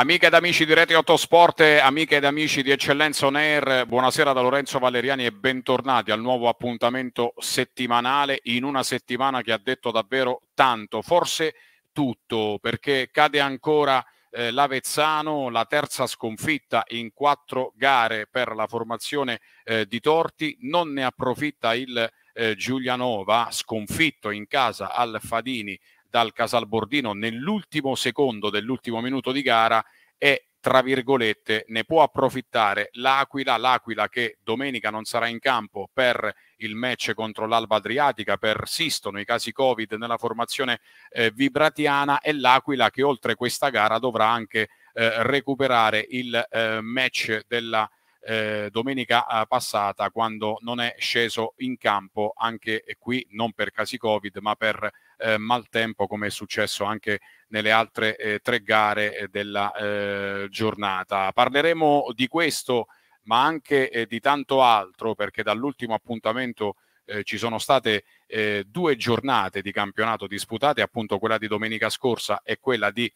Amiche ed amici di Rete 8 Sport, amiche ed amici di Eccellenza On Air, buonasera da Lorenzo Valeriani e bentornati al nuovo appuntamento settimanale in una settimana che ha detto davvero tanto, forse tutto, perché cade ancora eh, l'Avezzano, la terza sconfitta in quattro gare per la formazione eh, di Torti, non ne approfitta il eh, Giulianova, sconfitto in casa al Fadini dal Casalbordino nell'ultimo secondo dell'ultimo minuto di gara e tra virgolette ne può approfittare l'Aquila, l'Aquila che domenica non sarà in campo per il match contro l'Alba Adriatica, persistono i casi Covid nella formazione eh, vibratiana e l'Aquila che oltre questa gara dovrà anche eh, recuperare il eh, match della eh, domenica eh, passata quando non è sceso in campo anche qui non per casi covid ma per eh, maltempo come è successo anche nelle altre eh, tre gare eh, della eh, giornata. Parleremo di questo ma anche eh, di tanto altro perché dall'ultimo appuntamento eh, ci sono state due giornate di campionato disputate, appunto quella di domenica scorsa e quella di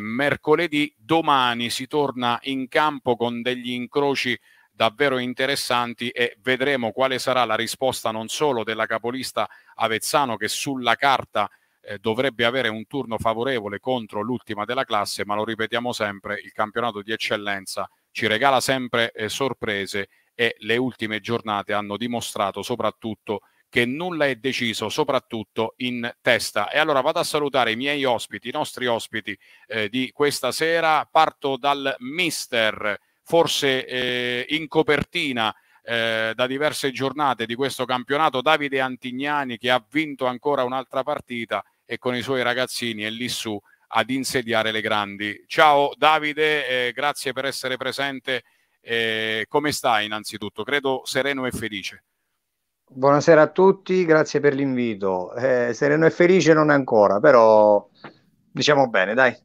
mercoledì. Domani si torna in campo con degli incroci davvero interessanti e vedremo quale sarà la risposta non solo della capolista Avezzano che sulla carta eh, dovrebbe avere un turno favorevole contro l'ultima della classe, ma lo ripetiamo sempre, il campionato di eccellenza ci regala sempre eh, sorprese e le ultime giornate hanno dimostrato soprattutto che nulla è deciso, soprattutto in testa. E allora vado a salutare i miei ospiti, i nostri ospiti eh, di questa sera. Parto dal mister forse eh, in copertina eh, da diverse giornate di questo campionato Davide Antignani che ha vinto ancora un'altra partita e con i suoi ragazzini è lì su ad insediare le grandi. Ciao Davide, eh, grazie per essere presente. come stai innanzitutto? Credo sereno e felice. Buonasera a tutti, grazie per l'invito. Eh, sereno e felice non ancora, però diciamo bene, dai.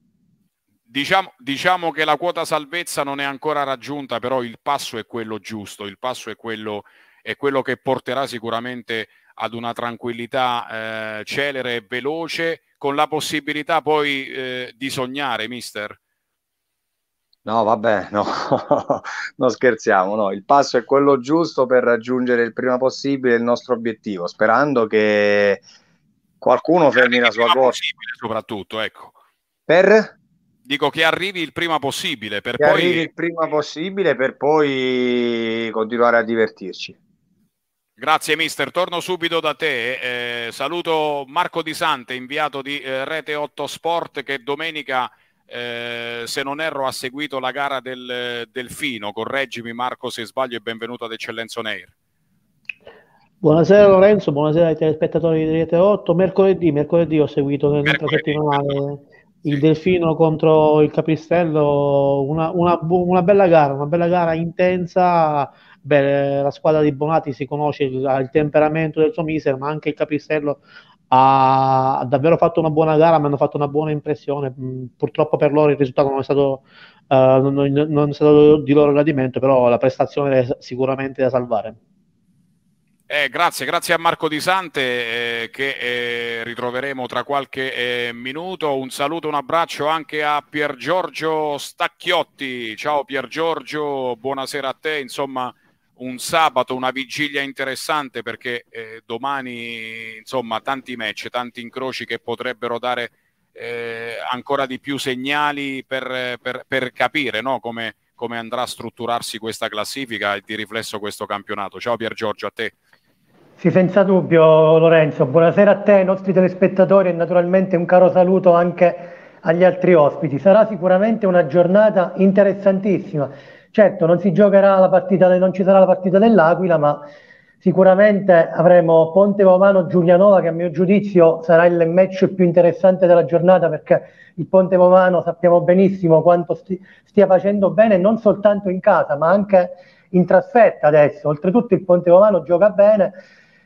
Diciamo, diciamo, che la quota salvezza non è ancora raggiunta, però il passo è quello giusto, il passo è quello, è quello che porterà sicuramente ad una tranquillità eh, celere e veloce, con la possibilità poi eh, di sognare, mister. No, vabbè, no, non scherziamo, no. il passo è quello giusto per raggiungere il prima possibile il nostro obiettivo, sperando che qualcuno fermi la sua corsa. Soprattutto, ecco. Per? Dico che arrivi il prima possibile per che poi... arrivi il prima possibile per poi continuare a divertirci. Grazie mister, torno subito da te. Eh, saluto Marco Di Sante, inviato di eh, Rete 8 Sport che domenica eh, se non erro ha seguito la gara del eh, Delfino. Correggimi Marco se sbaglio e benvenuto ad Eccellenza Neir. Buonasera Lorenzo, buonasera ai telespettatori di Rete 8. Mercoledì, mercoledì ho seguito mercoledì, settimanale il Delfino contro il Capistello, una, una, una, bella gara, una bella gara intensa. Beh, la squadra di Bonati si conosce il, il temperamento del suo miser ma anche il Capistello ha, ha davvero fatto una buona gara, mi hanno fatto una buona impressione. Mm, purtroppo per loro il risultato non è stato, uh, non, non è stato di loro gradimento, però la prestazione è sicuramente da salvare. Eh, grazie, grazie a Marco Di Sante eh, che eh, ritroveremo tra qualche eh, minuto. Un saluto, un abbraccio anche a Pier Giorgio Stacchiotti. Ciao Pier Giorgio, buonasera a te. Insomma, un sabato, una vigilia interessante perché eh, domani, insomma, tanti match, tanti incroci che potrebbero dare eh, ancora di più segnali per, per, per capire no? come, come andrà a strutturarsi questa classifica e di riflesso questo campionato. Ciao Pier Giorgio, a te. Sì, senza dubbio Lorenzo, buonasera a te, ai nostri telespettatori e naturalmente un caro saluto anche agli altri ospiti. Sarà sicuramente una giornata interessantissima. Certo, non si giocherà la partita, non ci sarà la partita dell'Aquila, ma sicuramente avremo Ponte Vomano Giulianova che a mio giudizio sarà il match più interessante della giornata perché il Ponte Vomano sappiamo benissimo quanto sti, stia facendo bene non soltanto in casa, ma anche in trasferta adesso. Oltretutto il Ponte Vomano gioca bene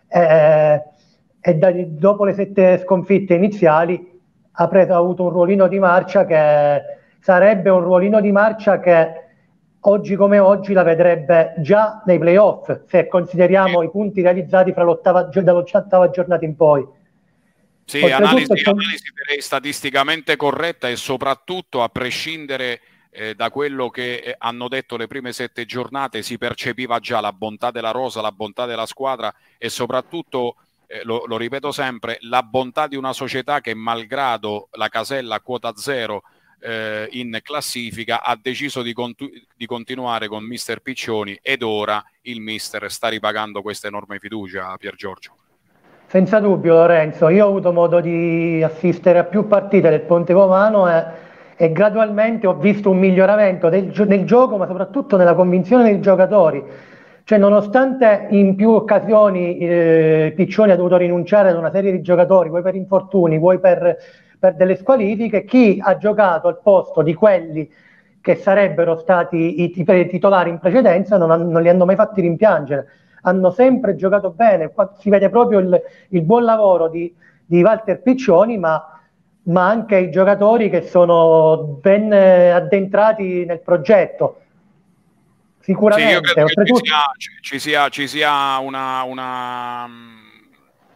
eh, e da, dopo le sette sconfitte iniziali ha, preso, ha avuto un ruolino di marcia che sarebbe un ruolino di marcia che oggi come oggi la vedrebbe già nei playoff, se consideriamo i punti realizzati dall'ottava giornata in poi. Sì, analisi, con... analisi statisticamente corretta e soprattutto a prescindere eh, da quello che eh, hanno detto le prime sette giornate si percepiva già la bontà della rosa, la bontà della squadra e soprattutto, eh, lo, lo, ripeto sempre, la bontà di una società che malgrado la casella a quota zero eh, in classifica ha deciso di, contu- di, continuare con mister Piccioni ed ora il mister sta ripagando questa enorme fiducia Pier Giorgio. Senza dubbio Lorenzo, io ho avuto modo di assistere a più partite del Ponte Romano e gradualmente ho visto un miglioramento del, nel gioco, ma soprattutto nella convinzione dei giocatori. Cioè, nonostante in più occasioni eh, Piccioni ha dovuto rinunciare ad una serie di giocatori, vuoi per infortuni, vuoi per, per delle squalifiche, chi ha giocato al posto di quelli che sarebbero stati i, i titolari in precedenza non, non, li hanno mai fatti rimpiangere. Hanno sempre giocato bene, si vede proprio il, il buon lavoro di, di Walter Piccioni, ma ma anche ai giocatori che sono ben eh, addentrati nel progetto. Sicuramente. Sì, io credo Oltretutto... che ci sia, ci sia una, una, mm,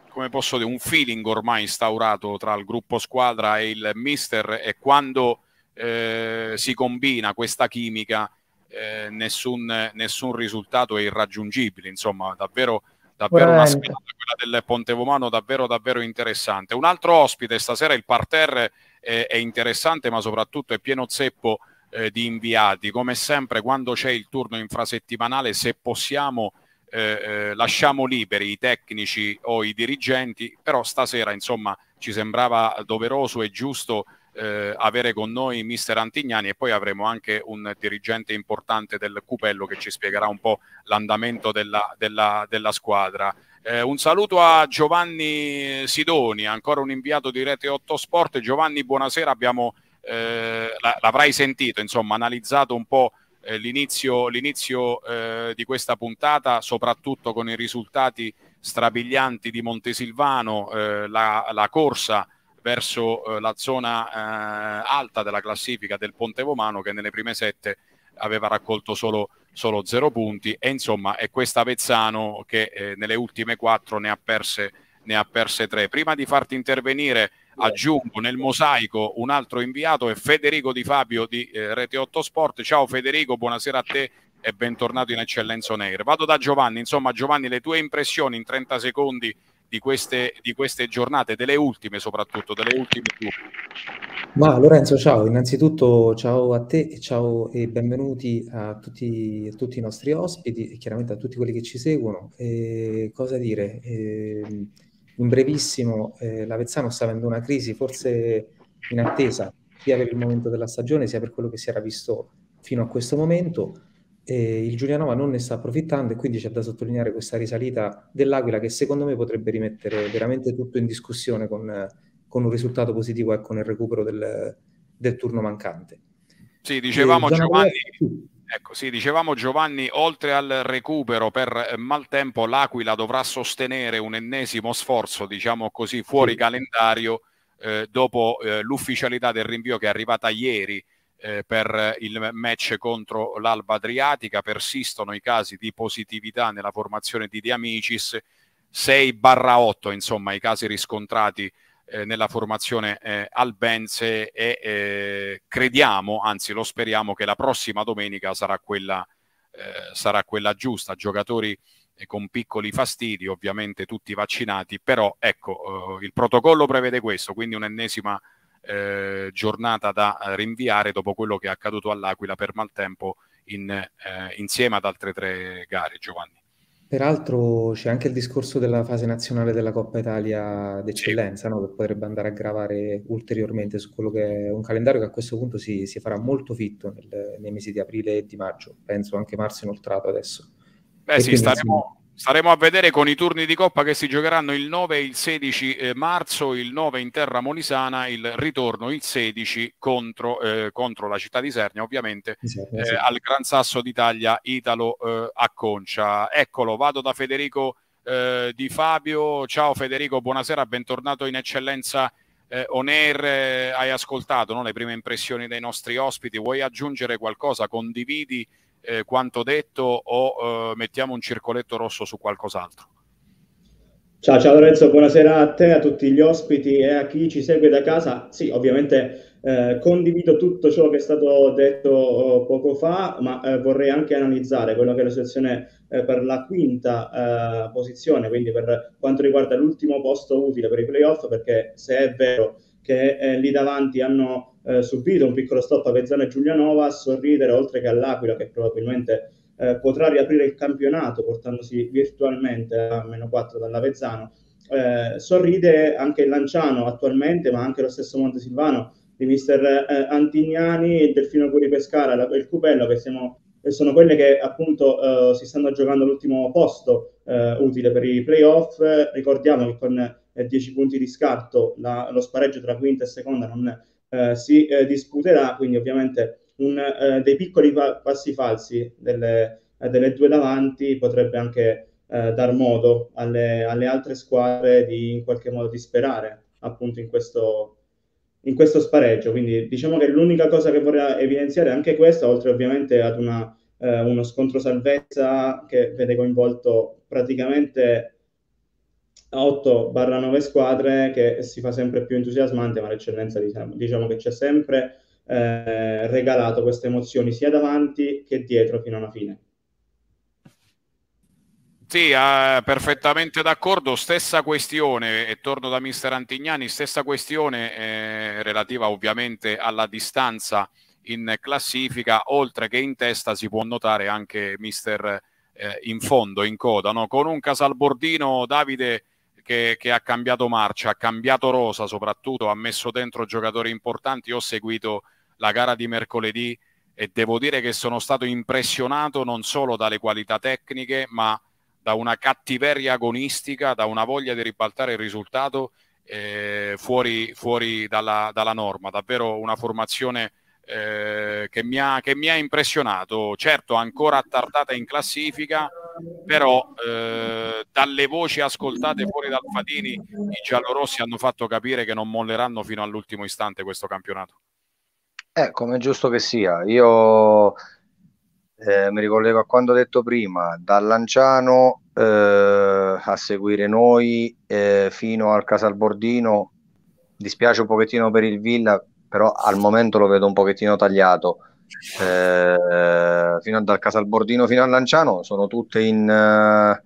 come posso dire, un feeling ormai instaurato tra il gruppo squadra e il mister e quando eh, si combina questa chimica eh, nessun, nessun risultato è irraggiungibile. Insomma, davvero davvero Veramente. una sfida quella del Ponte Vomano davvero davvero interessante. Un altro ospite stasera il parterre eh, è interessante ma soprattutto è pieno zeppo eh, di inviati. Come sempre quando c'è il turno infrasettimanale se possiamo eh, eh lasciamo liberi i tecnici o i dirigenti, però stasera insomma ci sembrava doveroso e giusto eh, avere con noi mister Antignani e poi avremo anche un dirigente importante del Cupello che ci spiegherà un po' l'andamento della, della, della squadra. Eh, un saluto a Giovanni Sidoni, ancora un inviato di Rete 8 Sport. Giovanni, buonasera, abbiamo, eh, l'avrai sentito, insomma, analizzato un po' eh, l'inizio, l'inizio eh, di questa puntata, soprattutto con i risultati strabilianti di Montesilvano, eh, la, la, corsa verso eh, la zona eh, alta della classifica del Ponte Vomano che nelle prime sette aveva raccolto solo, solo zero punti e insomma è questa Vezzano che eh, nelle ultime quattro ne ha, perse, ne ha perse tre. Prima di farti intervenire aggiungo nel mosaico un altro inviato è Federico Di Fabio di eh, Rete 8 Sport. Ciao Federico, buonasera a te e bentornato in Eccellenza Nair. Vado da Giovanni, insomma Giovanni le tue impressioni in 30 secondi di queste, di queste giornate, delle ultime soprattutto, delle ultime due. Ma Lorenzo, ciao, innanzitutto ciao a te e ciao e benvenuti a tutti, a tutti i nostri ospiti e chiaramente a tutti quelli che ci seguono. E cosa dire? E, ehm, in brevissimo, eh, l'Avezzano sta avendo una crisi forse in attesa, sia per il momento della stagione, sia per quello che si era visto fino a questo momento. E il Giulianova non ne sta approfittando e quindi c'è da sottolineare questa risalita dell'Aquila che secondo me potrebbe rimettere veramente tutto in discussione con, con un risultato positivo e con il recupero del, del turno mancante. Sì, dicevamo e, Giovanni, Ecco, sì, dicevamo Giovanni, oltre al recupero per eh, maltempo, l'Aquila dovrà sostenere un ennesimo sforzo, diciamo così, fuori calendario eh, dopo eh, l'ufficialità del rinvio che è arrivata ieri eh, per il match contro l'Alba Adriatica, persistono i casi di positività nella formazione di Amicis, 6-8 insomma i casi riscontrati eh, nella formazione eh, albense e eh, crediamo, anzi lo speriamo, che la prossima domenica sarà quella, eh, sarà quella giusta. Giocatori eh, con piccoli fastidi, ovviamente tutti vaccinati, però ecco, eh, il protocollo prevede questo, quindi un'ennesima eh, giornata da eh, rinviare dopo quello che è accaduto all'Aquila per maltempo in, eh, insieme ad altre tre gare, Giovanni. Peraltro c'è anche il discorso della fase nazionale della Coppa Italia d'eccellenza, no? che potrebbe andare a gravare ulteriormente su quello che è un calendario che a questo punto si, si farà molto fitto nel, nei mesi di aprile e di maggio, penso anche marzo inoltrato adesso. Beh e sì, staremo, Staremo a vedere con i turni di coppa che si giocheranno il 9 e il 16 eh, marzo, il 9 in terra molisana, il ritorno il 16 contro, eh, contro la città di Sernia, ovviamente esatto, esatto. Eh, al Gran Sasso d'Italia Italo eh, a Concia. Eccolo, vado da Federico eh, Di Fabio. Ciao Federico, buonasera, bentornato in Eccellenza eh, On Air. Eh, hai ascoltato no? le prime impressioni dei nostri ospiti, vuoi aggiungere qualcosa? Condividi eh, quanto detto o eh, mettiamo un circoletto rosso su qualcos'altro. Ciao, ciao Lorenzo, buonasera a te, a tutti gli ospiti e a chi ci segue da casa. Sì, ovviamente eh, condivido tutto ciò che è stato detto eh, poco fa, ma eh, vorrei anche analizzare quello che è la situazione eh, per la quinta posizione, quindi per quanto riguarda l'ultimo posto utile per i playoff, perché se è vero che eh, lì davanti hanno eh, subito un piccolo stop a Vezzana e Giulianova a sorridere oltre che all'Aquila che probabilmente eh, potrà riaprire il campionato portandosi virtualmente a meno 4 dall'Avezzano. Eh, sorride anche il Lanciano attualmente, ma anche lo stesso Montesilvano di mister eh, Antignani, il Delfino Curi Pescara, la, il Cubello che siamo, eh, sono quelle che appunto eh, si stanno giocando l'ultimo posto eh, utile per i playoff. ricordiamo che con eh, 10 punti di scarto, la, lo spareggio tra quinta e seconda non eh, si eh, disputerà, quindi ovviamente un, eh, dei piccoli pa- passi falsi delle, delle, due davanti potrebbe anche eh, dar modo alle, alle altre squadre di in qualche modo di sperare appunto in questo, in questo spareggio. Quindi diciamo che l'unica cosa che vorrei evidenziare è anche questa, oltre ovviamente ad una, eh, uno scontro salvezza che vede coinvolto praticamente 8-9 squadre che si fa sempre più entusiasmante, ma l'eccellenza diciamo, diciamo che ha sempre eh, regalato queste emozioni sia davanti che dietro fino alla fine. Sì, eh, perfettamente d'accordo. Stessa questione, e torno da mister Antignani, stessa questione eh, relativa ovviamente alla distanza in classifica, oltre che in testa si può notare anche mister eh, in fondo, in coda, no? con un Casalbordino Davide eh, che, che, ha cambiato marcia, ha cambiato rosa soprattutto, ha messo dentro giocatori importanti. Io ho seguito la gara di mercoledì e devo dire che sono stato impressionato non solo dalle qualità tecniche, ma da una cattiveria agonistica, da una voglia di ribaltare il risultato eh, fuori, fuori dalla, dalla norma. Davvero una formazione eh, che, mi ha, che, mi ha, impressionato, certo ancora attardata in classifica, però eh, dalle voci ascoltate fuori dal Fatini i giallorossi hanno fatto capire che non molleranno fino all'ultimo istante questo campionato. Eh, come è giusto che sia, io eh, mi ricollego a quando ho detto prima, dal Lanciano eh, a seguire noi eh, fino al Casalbordino, dispiace un pochettino per il Villa però al momento lo vedo un pochettino tagliato. Eh, fino dal Casalbordino fino a Lanciano sono tutte in eh,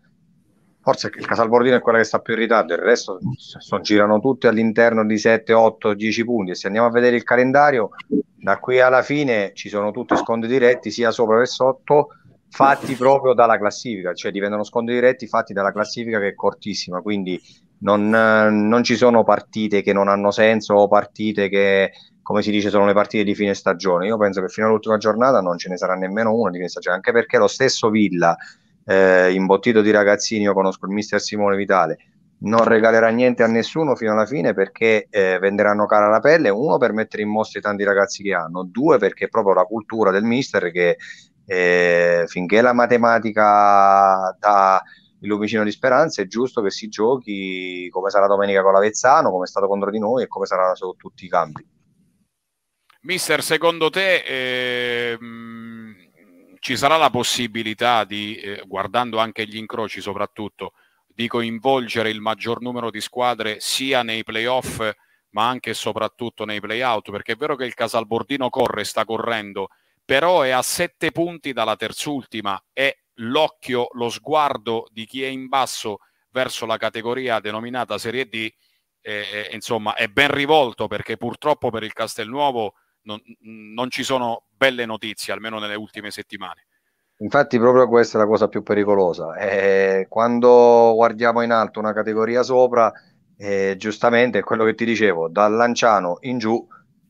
forse il Casalbordino è quella che sta più in ritardo il resto son, girano tutte all'interno di 7, 8, 10 punti e se andiamo a vedere il calendario da qui alla fine ci sono tutti scontri diretti sia sopra che sotto fatti proprio dalla classifica cioè diventano scontri diretti fatti dalla classifica che è cortissima quindi non, non ci sono partite che non hanno senso o partite che come si dice, sono le partite di fine stagione. Io penso che fino all'ultima giornata non ce ne sarà nemmeno una di fine stagione, anche perché lo stesso Villa, eh, imbottito di ragazzini, io conosco il mister Simone Vitale, non regalerà niente a nessuno fino alla fine perché eh, venderanno cara la pelle, uno per mettere in mostra i tanti ragazzi che hanno, due perché è proprio la cultura del mister che eh, finché la matematica dà il lumicino di speranza è giusto che si giochi come sarà domenica con l'Avezzano, come è stato contro di noi e come sarà su tutti i campi. Mister, secondo te eh, ci sarà la possibilità di, eh, guardando anche gli incroci soprattutto, di coinvolgere il maggior numero di squadre sia nei playoff ma anche e soprattutto nei playout? Perché è vero che il Casalbordino corre, sta correndo, però è a sette punti dalla terzultima e l'occhio, lo sguardo di chi è in basso verso la categoria denominata Serie D, eh, eh insomma, è ben rivolto perché purtroppo per il Castelnuovo non, non ci sono belle notizie, almeno nelle ultime settimane. Infatti proprio questa è la cosa più pericolosa. Eh, quando guardiamo in alto una categoria sopra, eh, giustamente è quello che ti dicevo, dal Lanciano in giù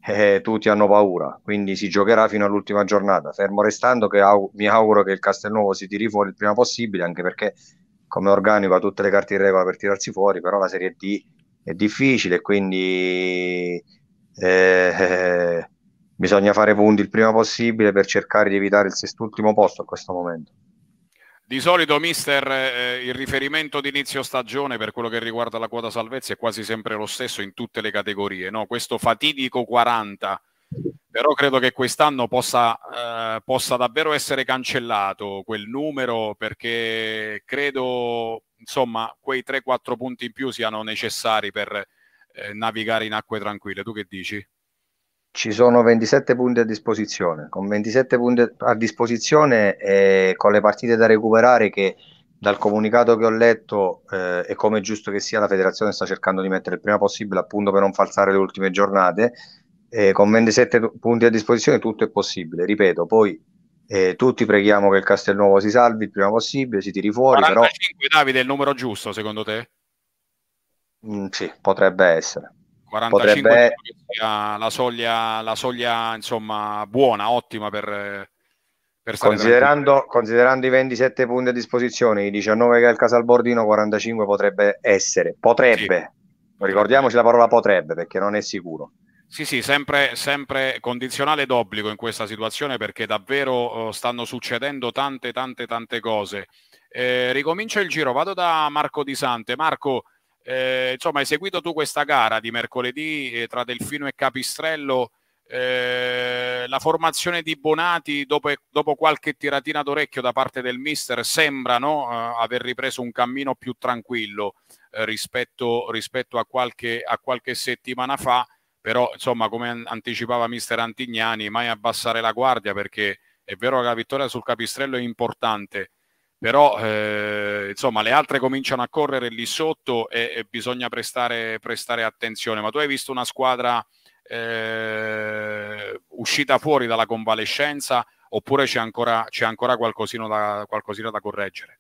eh, tutti hanno paura, quindi si giocherà fino all'ultima giornata, fermo restando che au- mi auguro che il Castelnuovo si tiri fuori il prima possibile, anche perché come organico ha tutte le carte in regola per tirarsi fuori, però la Serie D è difficile, quindi... Eh, eh bisogna fare punti il prima possibile per cercare di evitare il sest'ultimo posto a questo momento. Di solito, mister, eh, il riferimento d'inizio stagione per quello che riguarda la quota salvezza è quasi sempre lo stesso in tutte le categorie, no? questo fatidico 40, però credo che quest'anno possa, eh, possa davvero essere cancellato quel numero perché credo, insomma, quei 3-4 punti in più siano necessari per eh, navigare in acque tranquille. Tu che dici? ci sono 27 punti a disposizione, con 27 punti a disposizione e eh, con le partite da recuperare che dal comunicato che ho letto eh, e come è giusto che sia la federazione sta cercando di mettere il prima possibile appunto per non falsare le ultime giornate, eh, con 27 punti a disposizione tutto è possibile, ripeto, poi eh, tutti preghiamo che il Castelnuovo si salvi il prima possibile, si tiri fuori. 45 però... Davide è il numero giusto secondo te? Mm, sì, potrebbe essere. 45 potrebbe... la soglia, la soglia insomma, buona, ottima per, per Considerando, considerando, i 27 punti a disposizione, i 19 che ha il Casalbordino, 45 potrebbe essere. Potrebbe, sì. ricordiamoci la parola potrebbe perché non è sicuro. Sì, sì, sempre, sempre condizionale d'obbligo in questa situazione perché davvero oh, stanno succedendo tante, tante, tante cose. Eh, ricomincia il giro, vado da Marco Di Sante. Marco, eh, insomma, hai seguito tu questa gara di mercoledì eh, tra Delfino e Capistrello. Eh, la formazione di Bonati dopo, dopo, qualche tiratina d'orecchio da parte del mister sembra no, eh, aver ripreso un cammino più tranquillo eh, rispetto, rispetto a, qualche, a, qualche, settimana fa però insomma come anticipava mister Antignani mai abbassare la guardia perché è vero che la vittoria sul Capistrello è importante però eh, insomma le altre cominciano a correre lì sotto e, e bisogna prestare, prestare, attenzione. Ma tu hai visto una squadra eh, uscita fuori dalla convalescenza oppure c'è ancora, c'è ancora qualcosina, da, qualcosina da correggere?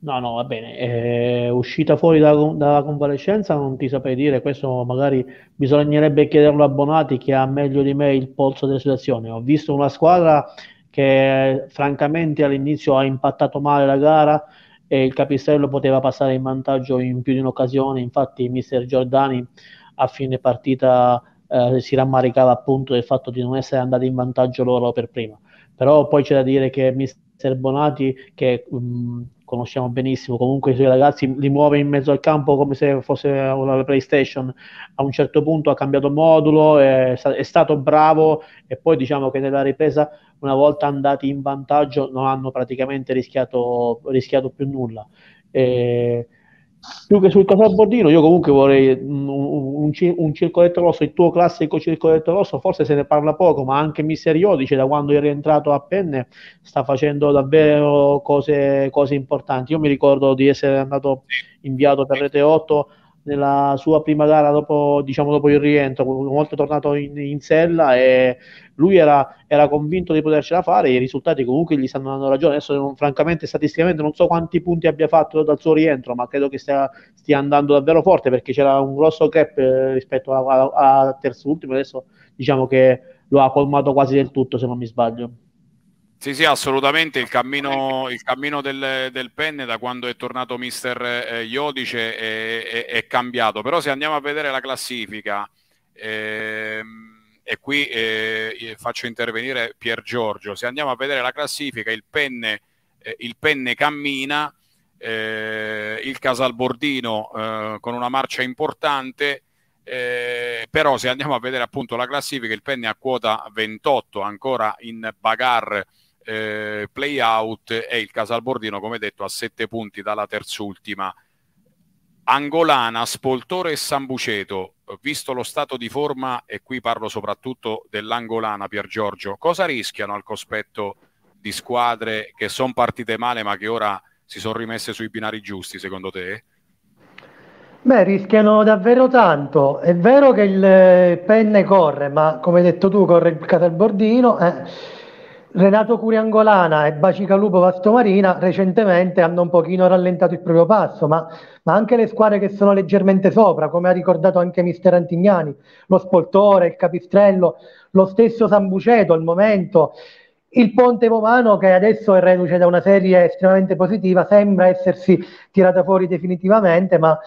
No, no, va bene. Eh, uscita fuori dalla convalescenza non ti saprei dire, questo magari bisognerebbe chiederlo a Bonati che ha meglio di me il polso della situazione. Ho visto una squadra che francamente all'inizio ha impattato male la gara e il Capistrello poteva passare in vantaggio in più di un'occasione, infatti mister Giordani a fine partita eh, si rammaricava appunto del fatto di non essere andati in vantaggio loro per prima. Però poi c'è da dire che mister Bonati che mh, conosciamo benissimo, comunque i suoi ragazzi li muove in mezzo al campo come se fosse una PlayStation, a un certo punto ha cambiato modulo, è, è stato bravo e poi diciamo che nella ripresa una volta andati in vantaggio non hanno praticamente rischiato, rischiato più nulla. E, più che sul Bordino, io comunque vorrei mm, un, un, un circoletto rosso, il tuo classico circoletto rosso, forse se ne parla poco, ma anche Mister Iodice da quando è rientrato a Penne sta facendo davvero cose, cose importanti. Io mi ricordo di essere andato inviato per Rete 8 nella sua prima gara dopo, diciamo, dopo il rientro, una volta tornato in, in sella e lui era, era, convinto di potercela fare e i risultati comunque gli stanno dando ragione. Adesso non, francamente statisticamente non so quanti punti abbia fatto dal suo rientro, ma credo che stia, stia andando davvero forte perché c'era un grosso gap eh, rispetto al terzo ultimo, adesso diciamo che lo ha colmato quasi del tutto se non mi sbaglio. Sì, sì, assolutamente. Il cammino, il cammino del, del, penne da quando è tornato mister eh, Iodice è, è, è, cambiato. Però se andiamo a vedere la classifica, eh, e qui eh, faccio intervenire Pier Giorgio, se andiamo a vedere la classifica, il penne, eh, il penne cammina, eh, il Casalbordino eh, con una marcia importante, eh, però se andiamo a vedere appunto la classifica, il penne a quota 28, ancora in bagarre eh, play out e il Casalbordino, come detto, a sette punti dalla terzultima. Angolana, Spoltore e Sambuceto, visto lo stato di forma, e qui parlo soprattutto dell'Angolana Pier Giorgio, cosa rischiano al cospetto di squadre che sono partite male ma che ora si sono rimesse sui binari giusti, secondo te? Beh, rischiano davvero tanto. È vero che il eh, penne corre, ma come hai detto tu, corre il Casalbordino. Eh Renato Curiangolana e Bacicalupo Vastomarina recentemente hanno un pochino rallentato il proprio passo, ma, ma, anche le squadre che sono leggermente sopra, come ha ricordato anche mister Antignani, lo Spoltore, il Capistrello, lo stesso San Buceto al momento, il Ponte Pomano che adesso è reduce da una serie estremamente positiva, sembra essersi tirata fuori definitivamente, ma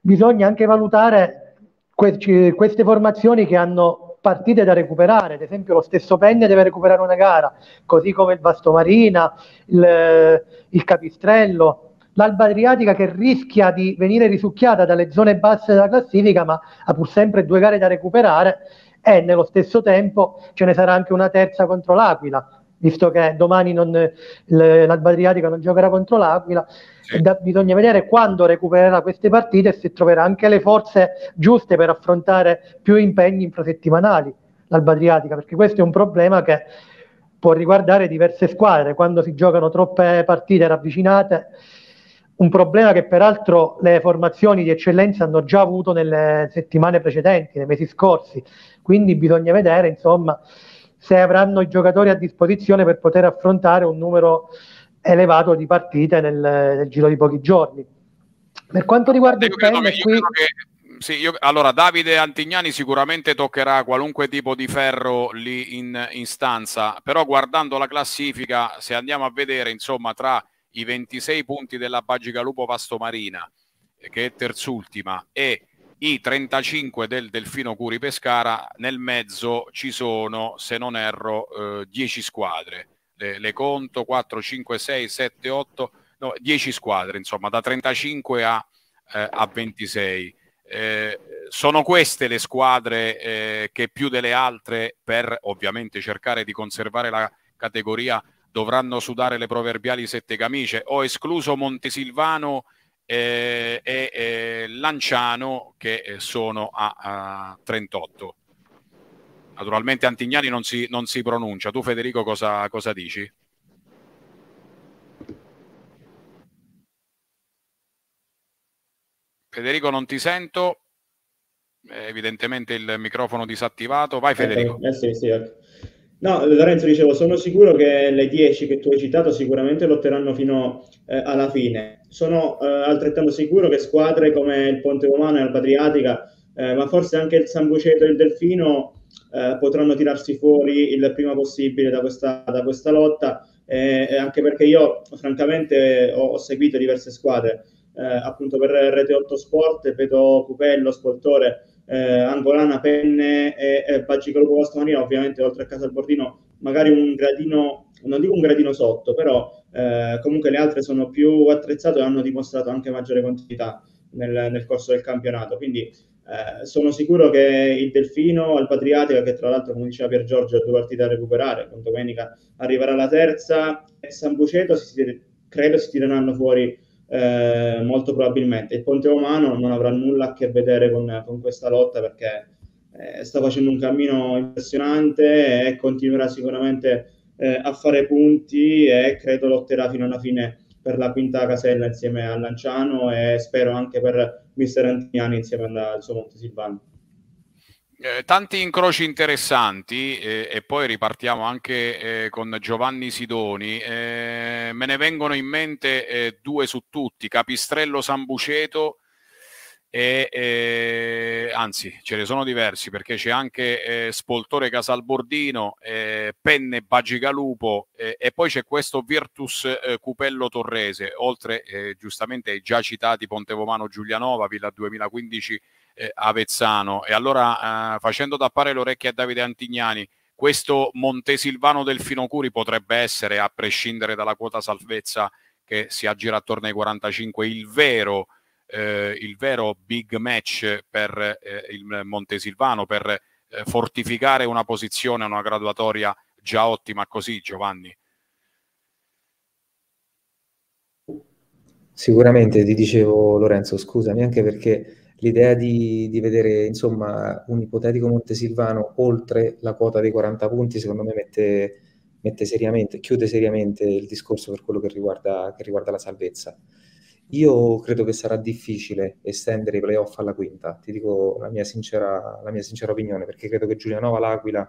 bisogna anche valutare que- queste formazioni che hanno partite da recuperare, ad esempio lo stesso Penne deve recuperare una gara, così come il Bastomarina, il, il Capistrello, l'Alba Adriatica che rischia di venire risucchiata dalle zone basse della classifica, ma ha pur sempre due gare da recuperare e nello stesso tempo ce ne sarà anche una terza contro l'Aquila visto che domani non, Adriatica non giocherà contro l'Aquila, sì. da, bisogna vedere quando recupererà queste partite e se troverà anche le forze giuste per affrontare più impegni infrasettimanali l'Alba Adriatica, perché questo è un problema che può riguardare diverse squadre, quando si giocano troppe partite ravvicinate, un problema che peraltro le formazioni di eccellenza hanno già avuto nelle settimane precedenti, nei mesi scorsi, quindi bisogna vedere insomma se avranno i giocatori a disposizione per poter affrontare un numero elevato di partite nel, nel giro di pochi giorni. Per quanto riguarda io il Penne, che, qui... Che, sì, io, allora Davide Antignani sicuramente toccherà qualunque tipo di ferro lì in, in stanza, però guardando la classifica, se andiamo a vedere, insomma, tra i 26 punti della Bagigalupo Vastomarina, eh, che è terzultima, e i 35 del Delfino Curi Pescara, nel mezzo ci sono, se non erro, eh, 10 squadre. Le, le, conto 4, 5, 6, 7, 8, no, 10 squadre, insomma, da 35 a, eh, a 26. Eh, sono queste le squadre eh, che più delle altre, per ovviamente cercare di conservare la categoria, dovranno sudare le proverbiali sette camicie. Ho escluso Montesilvano eh, e, e eh, Lanciano che eh, sono a, a 38. Naturalmente Antignani non si, non si, pronuncia. Tu Federico cosa, cosa dici? Federico non ti sento, evidentemente il microfono disattivato. Vai ecco, Federico. Eh, eh sì, sì. No, Lorenzo dicevo, sono sicuro che le 10 che tu hai citato sicuramente lotteranno fino eh, alla fine. Sono eh, altrettanto sicuro che squadre come il Ponte Romano e Alba Adriatica, eh, ma forse anche il San Buceto e il Delfino eh, potranno tirarsi fuori il prima possibile da questa, da questa lotta, anche perché io francamente ho, ho seguito diverse squadre, eh, appunto per Rete 8 Sport, vedo Cupello, Sportore eh, Angolana, Penne e eh, Bagicolo Costa Marina, ovviamente oltre a Casal Bordino, magari un gradino, non dico un gradino sotto, però eh, comunque le altre sono più attrezzate e hanno dimostrato anche maggiore continuità nel, nel corso del campionato. Quindi eh, sono sicuro che il Delfino al Patriatica, che tra l'altro, come diceva Pier Giorgio, ha due partite da recuperare, con domenica arriverà la terza, e San Buceto si, credo si tireranno fuori eh, molto probabilmente il Ponte Romano non avrà nulla a che vedere con, con questa lotta perché eh, sta facendo un cammino impressionante e continuerà sicuramente eh, a fare punti e credo lotterà fino alla fine per la quinta casella insieme a Lanciano e spero anche per Mister Antignani insieme al suo Monte Silvano. Eh, tanti incroci interessanti eh, e poi ripartiamo anche eh, con Giovanni Sidoni. Eh, me ne vengono in mente eh, due su tutti, Capistrello Sambuceto e anzi ce ne sono diversi perché c'è anche Spoltore Casalbordino, Penne Bagigalupo e poi c'è questo Virtus Cupello Torrese, oltre giustamente ai già citati Pontevomano Giulianova, Villa 2015 eh, Avezzano. E allora, eh, facendo tappare le orecchie a Davide Antignani, questo Montesilvano del Finocuri potrebbe essere, a prescindere dalla quota salvezza che si aggira attorno ai 45, il vero, eh, il vero big match per eh, il Montesilvano, per eh, fortificare una posizione, una graduatoria già ottima così, Giovanni. Sicuramente ti dicevo Lorenzo, scusami, anche perché l'idea di, di, vedere insomma, un ipotetico Montesilvano oltre la quota dei 40 punti, secondo me mette, mette seriamente, chiude seriamente il discorso per quello che riguarda, che riguarda, la salvezza. Io credo che sarà difficile estendere i playoff alla quinta, ti dico la mia sincera, la mia sincera opinione, perché credo che Giulianova, L'Aquila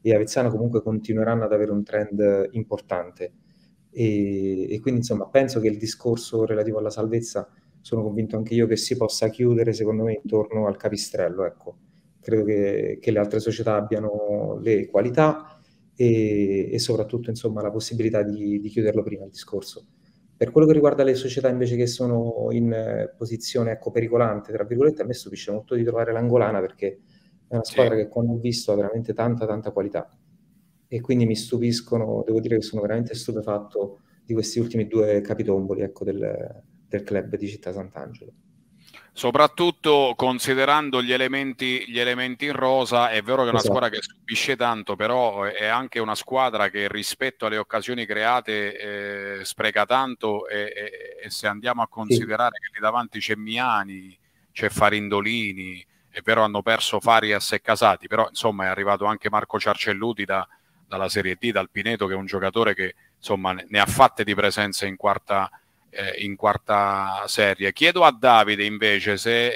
e Avezzano comunque continueranno ad avere un trend importante. E, e quindi insomma penso che il discorso relativo alla salvezza sono convinto anche io che si possa chiudere, secondo me, intorno al capistrello. Ecco. Credo che, che le altre società abbiano le qualità e, e soprattutto insomma, la possibilità di, di chiuderlo prima il discorso. Per quello che riguarda le società invece che sono in posizione ecco, pericolante, tra virgolette, a me stupisce molto di trovare l'Angolana perché è una squadra sì. che quando ho visto ha veramente tanta, tanta qualità. E quindi mi stupiscono, devo dire che sono veramente stupefatto di questi ultimi due capitomboli ecco, del, del club di Città Sant'Angelo. Soprattutto considerando gli elementi, gli elementi, in rosa, è vero che è una esatto. squadra che subisce tanto, però è anche una squadra che rispetto alle occasioni create eh, spreca tanto e, e, e, se andiamo a considerare sì. che lì davanti c'è Miani, c'è Farindolini, è vero hanno perso Farias e Casati, però insomma è arrivato anche Marco Ciarcelluti da, dalla Serie D, dal Pineto, che è un giocatore che insomma ne, ne ha fatte di presenze in quarta eh, in quarta serie. Chiedo a Davide invece se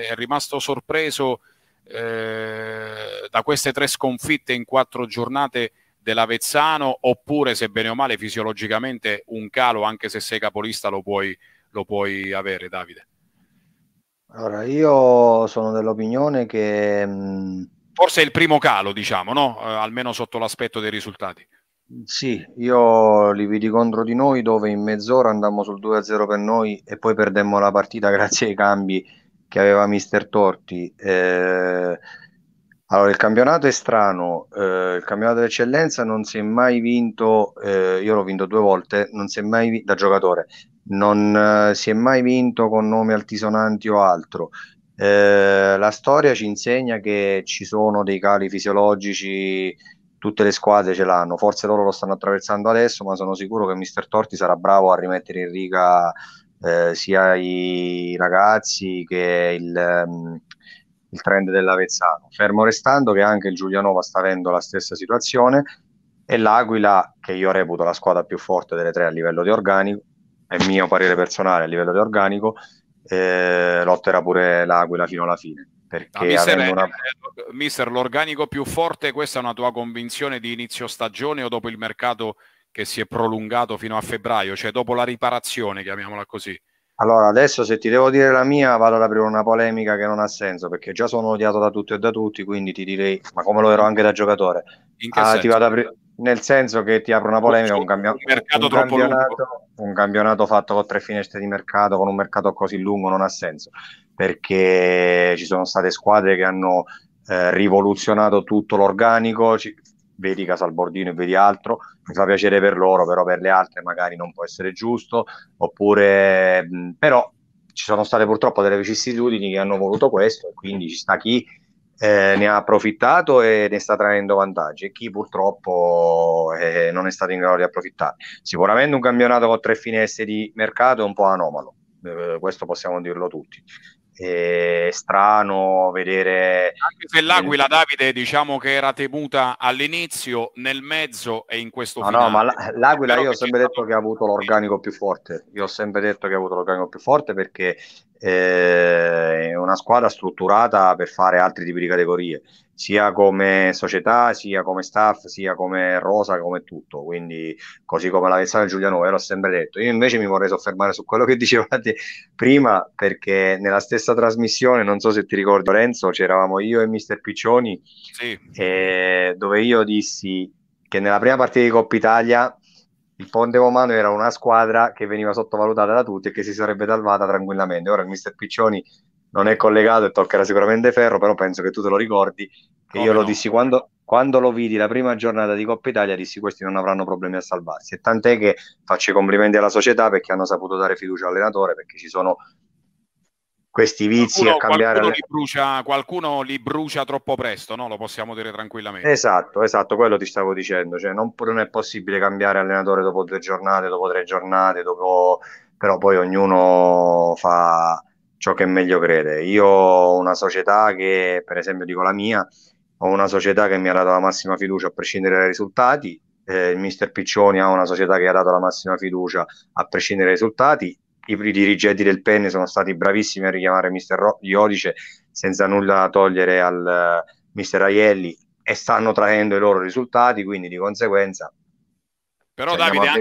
eh, è rimasto sorpreso eh, da queste tre sconfitte in quattro giornate dell'Avezzano oppure se bene o male fisiologicamente un calo anche se sei capolista lo puoi, lo puoi avere Davide. Allora, io sono dell'opinione che... Mm, Forse è il primo calo, diciamo, no? Eh, almeno sotto l'aspetto dei risultati. Sì, io li vidi contro di noi dove in mezz'ora andammo sul 2-0 per noi e poi perdemmo la partita grazie ai cambi che aveva Mister Torti. Eh, allora, il campionato è strano, eh, il campionato d'eccellenza non si è mai vinto, eh, io l'ho vinto due volte, non si è mai vinto da giocatore, non eh, si è mai vinto con nomi altisonanti o altro. Eh, la storia ci insegna che ci sono dei cali fisiologici tutte le squadre ce l'hanno, forse loro lo stanno attraversando adesso, ma sono sicuro che Mister Torti sarà bravo a rimettere in riga eh, sia i ragazzi che il, um, il trend dell'Avezzano. Fermo restando che anche il Giulianova sta avendo la stessa situazione e l'Aquila, che io reputo la squadra più forte delle tre a livello di organico, è mio parere personale a livello di organico, eh, lotterà pure l'Aquila fino alla fine. Perché mister, una... mister, l'organico più forte, questa è una tua convinzione di inizio stagione o dopo il mercato che si è prolungato fino a febbraio, cioè dopo la riparazione, chiamiamola così? Allora, adesso se ti devo dire la mia, vado ad aprire una polemica che non ha senso, perché già sono odiato da tutti e da tutti, quindi ti direi, ma come lo ero anche da giocatore. In che ah, senso? nel senso che ti apro una polemica, un, cambio- un, un, campionato, un campionato fatto con tre finestre di mercato, con un mercato così lungo, non ha senso perché ci sono state squadre che hanno eh, rivoluzionato tutto l'organico, ci, vedi Casalbordino e vedi altro, mi fa piacere per loro, però per le altre magari non può essere giusto, oppure mh, però ci sono state purtroppo delle vicissitudini che hanno voluto questo e quindi ci sta chi eh, ne ha approfittato e ne sta traendo vantaggi e chi purtroppo eh, non è stato in grado di approfittare. Sicuramente un campionato con tre finestre di mercato è un po' anomalo, eh, questo possiamo dirlo tutti è strano vedere... Anche se l'Aquila, Davide, diciamo che era temuta all'inizio, nel mezzo e in questo no, finale. No, ma l'Aquila io ho sempre detto che ha avuto l'organico più forte. Io ho sempre detto che ha avuto l'organico più forte perché eh, una squadra strutturata per fare altri tipi di categorie, sia come società, sia come staff, sia come rosa, come tutto. Quindi, così come la Vessana Giuliano, l'ho sempre detto. Io invece mi vorrei soffermare su quello che dicevate prima, perché nella stessa trasmissione, non so se ti ricordi, Lorenzo, c'eravamo io e Mister Piccioni, sì. eh, dove io dissi che nella prima partita di Coppa Italia il Ponte Romano era una squadra che veniva sottovalutata da tutti e che si sarebbe salvata tranquillamente. Ora il mister Piccioni non è collegato e toccherà sicuramente ferro, però penso che tu te lo ricordi. Che io no? lo dissi quando, quando, lo vidi la prima giornata di Coppa Italia, dissi questi non avranno problemi a salvarsi. E tant'è che faccio i complimenti alla società perché hanno saputo dare fiducia all'allenatore, perché ci sono questi vizi qualcuno, a cambiare. Qualcuno li, brucia, qualcuno li brucia troppo presto, no? lo possiamo dire tranquillamente. Esatto, esatto, quello ti stavo dicendo. Cioè, non, non è possibile cambiare allenatore dopo due giornate, dopo tre giornate, dopo... però poi ognuno fa ciò che meglio crede. Io ho una società che, per esempio, dico la mia, ho una società che mi ha dato la massima fiducia a prescindere dai risultati. Eh, il mister Piccioni ha una società che ha dato la massima fiducia a prescindere dai risultati i, i, dirigenti del Penne sono stati bravissimi a richiamare mister Iodice senza nulla togliere al uh, mister Aielli e stanno traendo i loro risultati, quindi di conseguenza però cioè, Davide, anche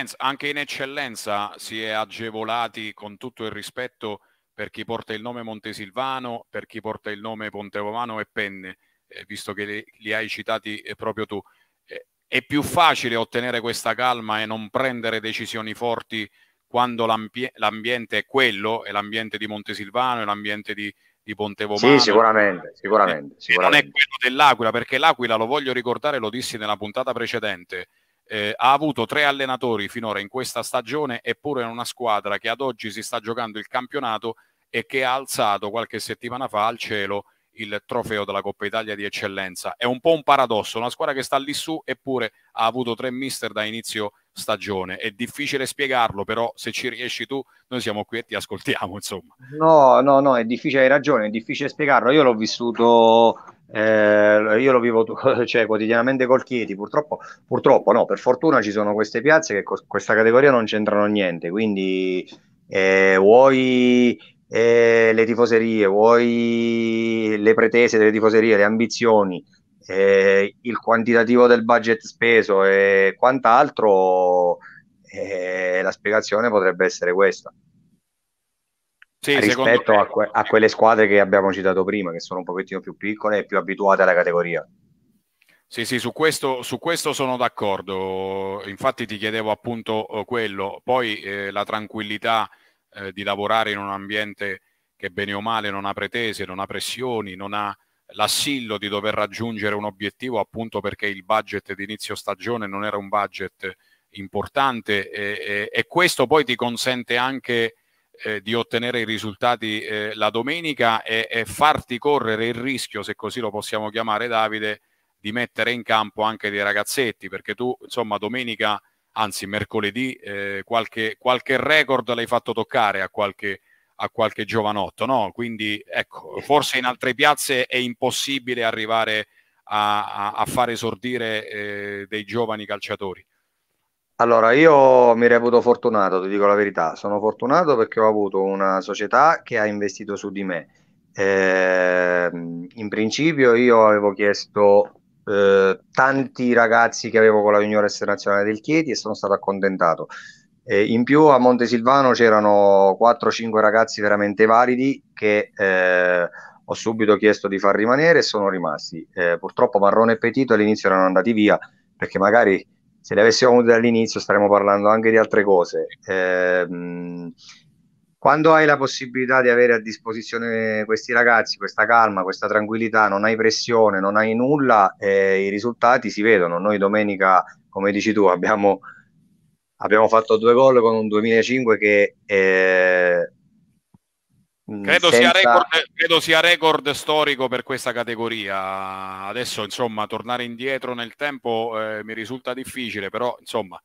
in, anche in, eccellenza, si è agevolati con tutto il rispetto per chi porta il nome Montesilvano, per chi porta il nome Ponte Romano e Penne, eh, visto che li, li, hai citati eh, proprio tu. Eh, è più facile ottenere questa calma e non prendere decisioni forti quando l'ambiente è quello, è l'ambiente di Montesilvano, è l'ambiente di, di Pontevomano. Sì, sicuramente, sicuramente, sicuramente. Eh, non è quello dell'Aquila, perché l'Aquila, lo voglio ricordare, lo dissi nella puntata precedente, eh, ha avuto tre allenatori finora in questa stagione, eppure è una squadra che ad oggi si sta giocando il campionato e che ha alzato qualche settimana fa al cielo il trofeo della Coppa Italia di eccellenza. È un po' un paradosso, una squadra che sta lì su eppure ha avuto tre mister da inizio stagione. È difficile spiegarlo, però se ci riesci tu, noi siamo qui e ti ascoltiamo, insomma. No, no, no, è difficile, hai ragione, è difficile spiegarlo. Io l'ho vissuto eh, io lo vivo cioè, quotidianamente col Chieti, purtroppo, purtroppo no, per fortuna ci sono queste piazze che con questa categoria non c'entrano niente, quindi eh, vuoi eh, le tifoserie, vuoi le pretese delle tifoserie, le ambizioni, eh, il quantitativo del budget speso e quant'altro, eh, la spiegazione potrebbe essere questa. Sì, rispetto a, que- a quelle squadre che abbiamo citato prima, che sono un pochettino più piccole e più abituate alla categoria. Sì, sì, su questo, su questo, sono d'accordo. Infatti ti chiedevo appunto oh, quello. Poi eh, la tranquillità eh, di lavorare in un ambiente che bene o male non ha pretese, non ha pressioni, non ha l'assillo di dover raggiungere un obiettivo appunto perché il budget di inizio stagione non era un budget importante e, e, e questo poi ti consente anche eh, di ottenere i risultati eh, la domenica e, e, farti correre il rischio, se così lo possiamo chiamare Davide, di mettere in campo anche dei ragazzetti perché tu insomma domenica anzi mercoledì eh, qualche, qualche, record l'hai fatto toccare a qualche, a qualche giovanotto, no? Quindi ecco, forse in altre piazze è impossibile arrivare a, a, a far esordire eh, dei giovani calciatori. Allora, io mi reputo fortunato, ti dico la verità, sono fortunato perché ho avuto una società che ha investito su di me. Eh, in principio io avevo chiesto eh, tanti ragazzi che avevo con la juniores nazionale del Chieti e sono stato accontentato. Eh, in più a Montesilvano c'erano 4-5 ragazzi veramente validi che eh, ho subito chiesto di far rimanere e sono rimasti. Eh, purtroppo Marrone e Petito all'inizio erano andati via perché magari se li avessimo avuti dall'inizio staremmo parlando anche di altre cose. Eh, mh, quando hai la possibilità di avere a disposizione questi ragazzi, questa calma, questa tranquillità, non hai pressione, non hai nulla, eh, i risultati si vedono. Noi domenica, come dici tu, abbiamo, abbiamo fatto due gol con un 2005 che... Eh, mm, Credo, senza... sia record, credo, sia record, storico per questa categoria. Adesso, insomma, tornare indietro nel tempo eh, mi risulta difficile, però, insomma,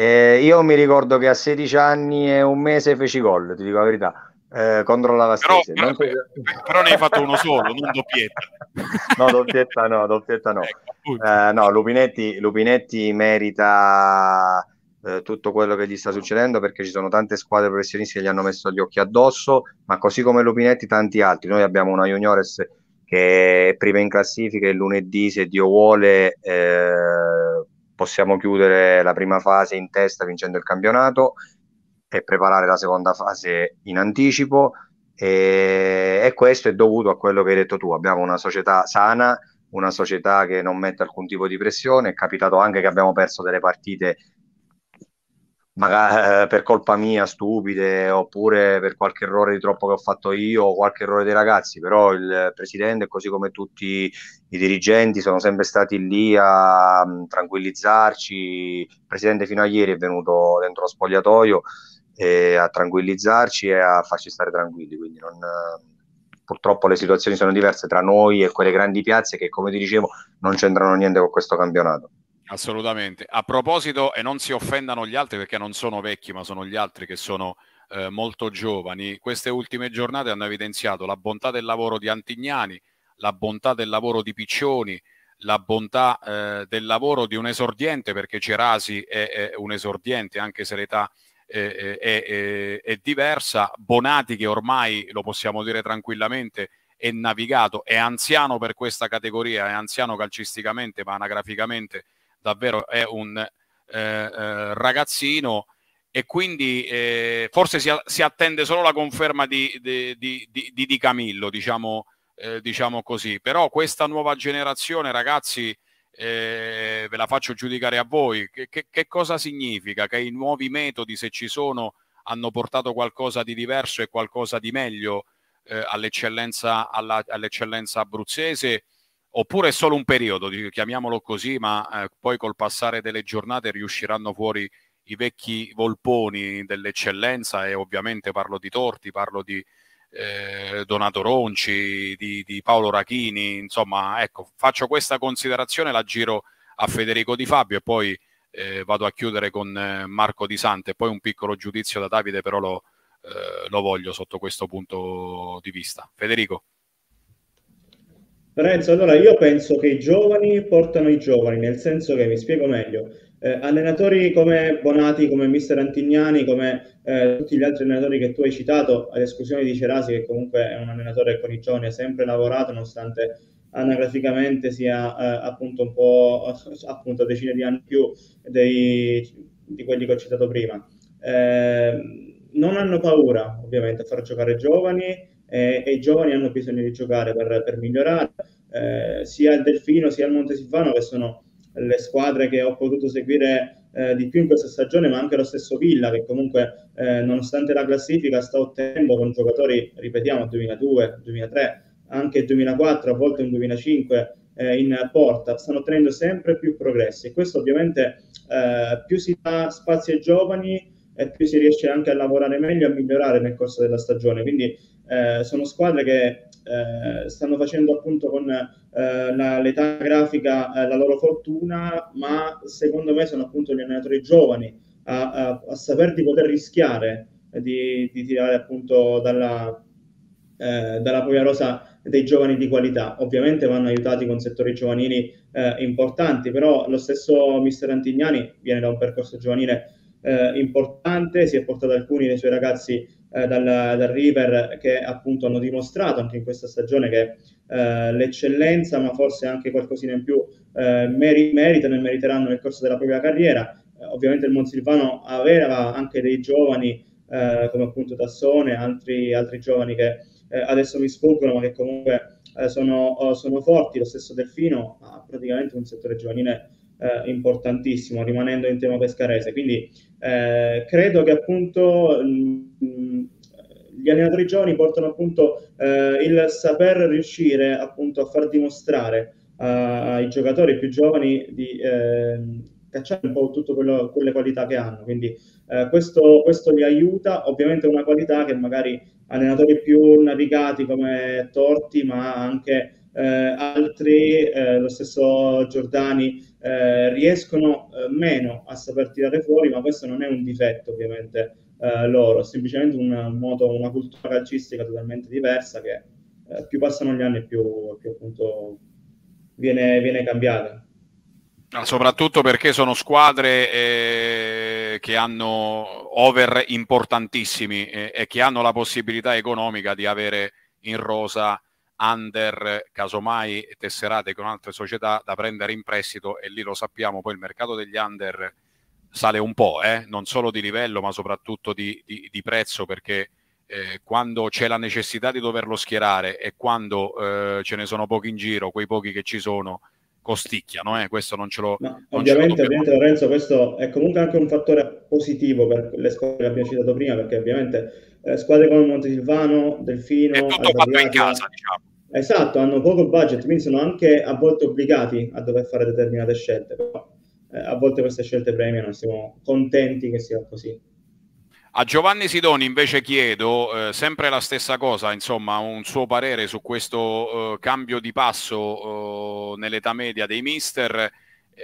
eh, io mi ricordo che a 16 anni e un mese feci gol, ti dico la verità. Eh, contro la Vastese però, però, non... però, ne hai fatto uno solo, non doppietta no, doppietta no, doppietta no. Ecco, eh, no Lupinetti, Lupinetti merita eh, tutto quello che gli sta succedendo perché ci sono tante squadre professionisti che gli hanno messo gli occhi addosso ma così come Lupinetti tanti altri noi abbiamo una Juniores che è prima in classifica il lunedì se Dio vuole eh, possiamo chiudere la prima fase in testa vincendo il campionato e preparare la seconda fase in anticipo e, e questo è dovuto a quello che hai detto tu, abbiamo una società sana, una società che non mette alcun tipo di pressione, è capitato anche che abbiamo perso delle partite magari eh, per colpa mia, stupide, oppure per qualche errore di troppo che ho fatto io o qualche errore dei ragazzi, però il presidente, così come tutti i dirigenti, sono sempre stati lì a mm, tranquillizzarci. Il presidente fino a ieri è venuto dentro lo spogliatoio eh, a tranquillizzarci e a farci stare tranquilli, quindi non, eh, purtroppo le situazioni sono diverse tra noi e quelle grandi piazze che, come ti dicevo, non c'entrano niente con questo campionato. Assolutamente. A proposito, e non si offendano gli altri perché non sono vecchi, ma sono gli altri che sono eh, molto giovani, queste ultime giornate hanno evidenziato la bontà del lavoro di Antignani, la bontà del lavoro di Piccioni, la bontà eh, del lavoro di un esordiente, perché Cerasi è, è un esordiente, anche se l'età eh, è, è, è, diversa. Bonati, che ormai lo possiamo dire tranquillamente, è navigato, è anziano per questa categoria, è anziano calcisticamente, ma anagraficamente davvero è un eh, eh, ragazzino e quindi eh, forse si, si, attende solo la conferma di, di, di, di, di Camillo, diciamo, eh, diciamo, così. Però questa nuova generazione, ragazzi, eh, ve la faccio giudicare a voi, che, che, che, cosa significa? Che i nuovi metodi, se ci sono, hanno portato qualcosa di diverso e qualcosa di meglio eh, all'eccellenza, alla, all'eccellenza abruzzese? oppure è solo un periodo, chiamiamolo così, ma eh, poi col passare delle giornate riusciranno fuori i vecchi volponi dell'eccellenza e ovviamente parlo di Torti, parlo di eh, Donato Ronci, di, di, Paolo Rachini, insomma, ecco, faccio questa considerazione, la giro a Federico Di Fabio e poi eh, vado a chiudere con eh, Marco Di Sante, poi un piccolo giudizio da Davide, però lo, eh, lo voglio sotto questo punto di vista. Federico. Lorenzo, allora io penso che i giovani portano i giovani, nel senso che, mi spiego meglio, eh, allenatori come Bonati, come mister Antignani, come eh, tutti gli altri allenatori che tu hai citato, ad esclusione di Cerasi, che comunque è un allenatore con i giovani, ha sempre lavorato nonostante anagraficamente sia eh, appunto un po' appunto decine di anni più dei, di quelli che ho citato prima. Eh, non hanno paura ovviamente a far giocare giovani, e, eh, e i giovani hanno bisogno di giocare per, per migliorare. Eh, sia il Delfino sia il Montesifano, che sono le squadre che ho potuto seguire eh, di più in questa stagione, ma anche lo stesso Villa, che comunque, eh, nonostante la classifica, sta ottenendo con giocatori, ripetiamo, 2002, 2003, anche 2004, a volte un 2005 eh, in porta, stanno ottenendo sempre più progressi. E questo ovviamente eh, più si dà spazio ai giovani e più si riesce anche a lavorare meglio e a migliorare nel corso della stagione. Quindi eh, sono squadre che eh, stanno facendo appunto con eh, la, l'età grafica eh, la loro fortuna, ma secondo me sono appunto gli allenatori giovani a, a, a saper di poter rischiare di, di tirare appunto dalla, eh, dalla propria rosa dei giovani di qualità. Ovviamente vanno aiutati con settori giovanili importanti, però lo stesso mister Antignani viene da un percorso giovanile importante, si è portato alcuni dei suoi ragazzi eh, dal, dal, River che appunto hanno dimostrato anche in questa stagione che eh, l'eccellenza, ma forse anche qualcosina in più, eh, meri- meritano e meriteranno nel corso della propria carriera. Eh, ovviamente il Monsilvano aveva anche dei giovani eh, come appunto Tassone, altri, altri giovani che eh, adesso mi sfuggono, ma che comunque sono, oh, sono, forti. Lo stesso Delfino ha praticamente un settore giovanile eh, importantissimo, rimanendo in tema pescarese. Quindi eh, credo che appunto mm, gli allenatori giovani portano appunto eh, il saper riuscire appunto a far dimostrare a, eh, ai giocatori più giovani di eh, cacciare un po' tutte quelle qualità che hanno. Quindi eh, questo, questo gli aiuta, ovviamente una qualità che magari allenatori più navigati come Torti, ma anche eh, altri, eh, lo stesso Giordani, eh, riescono eh, meno a saper tirare fuori, ma questo non è un difetto ovviamente eh, loro, è semplicemente un modo, una cultura calcistica totalmente diversa che eh, più passano gli anni più, più appunto viene, viene cambiata. Soprattutto perché sono squadre eh, che hanno over importantissimi eh, e che hanno la possibilità economica di avere in rosa under, casomai tesserate con altre società da prendere in prestito e lì lo sappiamo, poi il mercato degli under sale un po', eh? non solo di livello ma soprattutto di, di, di prezzo perché eh, quando c'è la necessità di doverlo schierare e quando eh, ce ne sono pochi in giro, quei pochi che ci sono costicchiano, eh? questo non ce lo... Ma, non ovviamente, ce lo ovviamente Lorenzo questo è comunque anche un fattore positivo per le squadre che abbiamo citato prima perché ovviamente eh, squadre come Montesilvano, Delfino... È tutto fatto in casa diciamo. Esatto, hanno poco budget, quindi sono anche a volte obbligati a dover fare determinate scelte. Però eh, a volte queste scelte premiano, siamo contenti che sia così. A Giovanni Sidoni invece chiedo eh, sempre la stessa cosa, insomma, un suo parere su questo eh, cambio di passo eh, nell'età media dei mister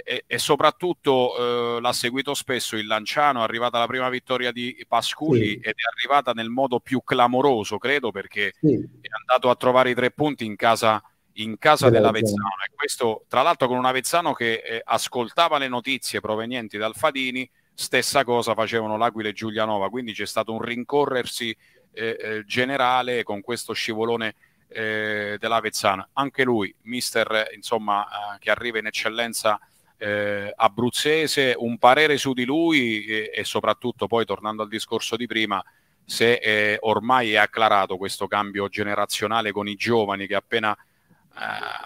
e, e soprattutto eh, l'ha seguito spesso il Lanciano, è arrivata la prima vittoria di Pasculi sì. ed è arrivata nel modo più clamoroso, credo, perché sì. è andato a trovare i tre punti in casa in casa dell'Avezzano e questo tra l'altro con un Avezzano che eh, ascoltava le notizie provenienti dal Fadini, stessa cosa facevano l'Aquila e Giulianova, quindi c'è stato un rincorrersi eh, eh generale con questo scivolone eh, dell'Avezzano. Anche lui, mister insomma, eh, che arriva in eccellenza eh, abruzzese, un parere su di lui e, e, soprattutto poi tornando al discorso di prima, se ormai è acclarato questo cambio generazionale con i giovani che appena eh,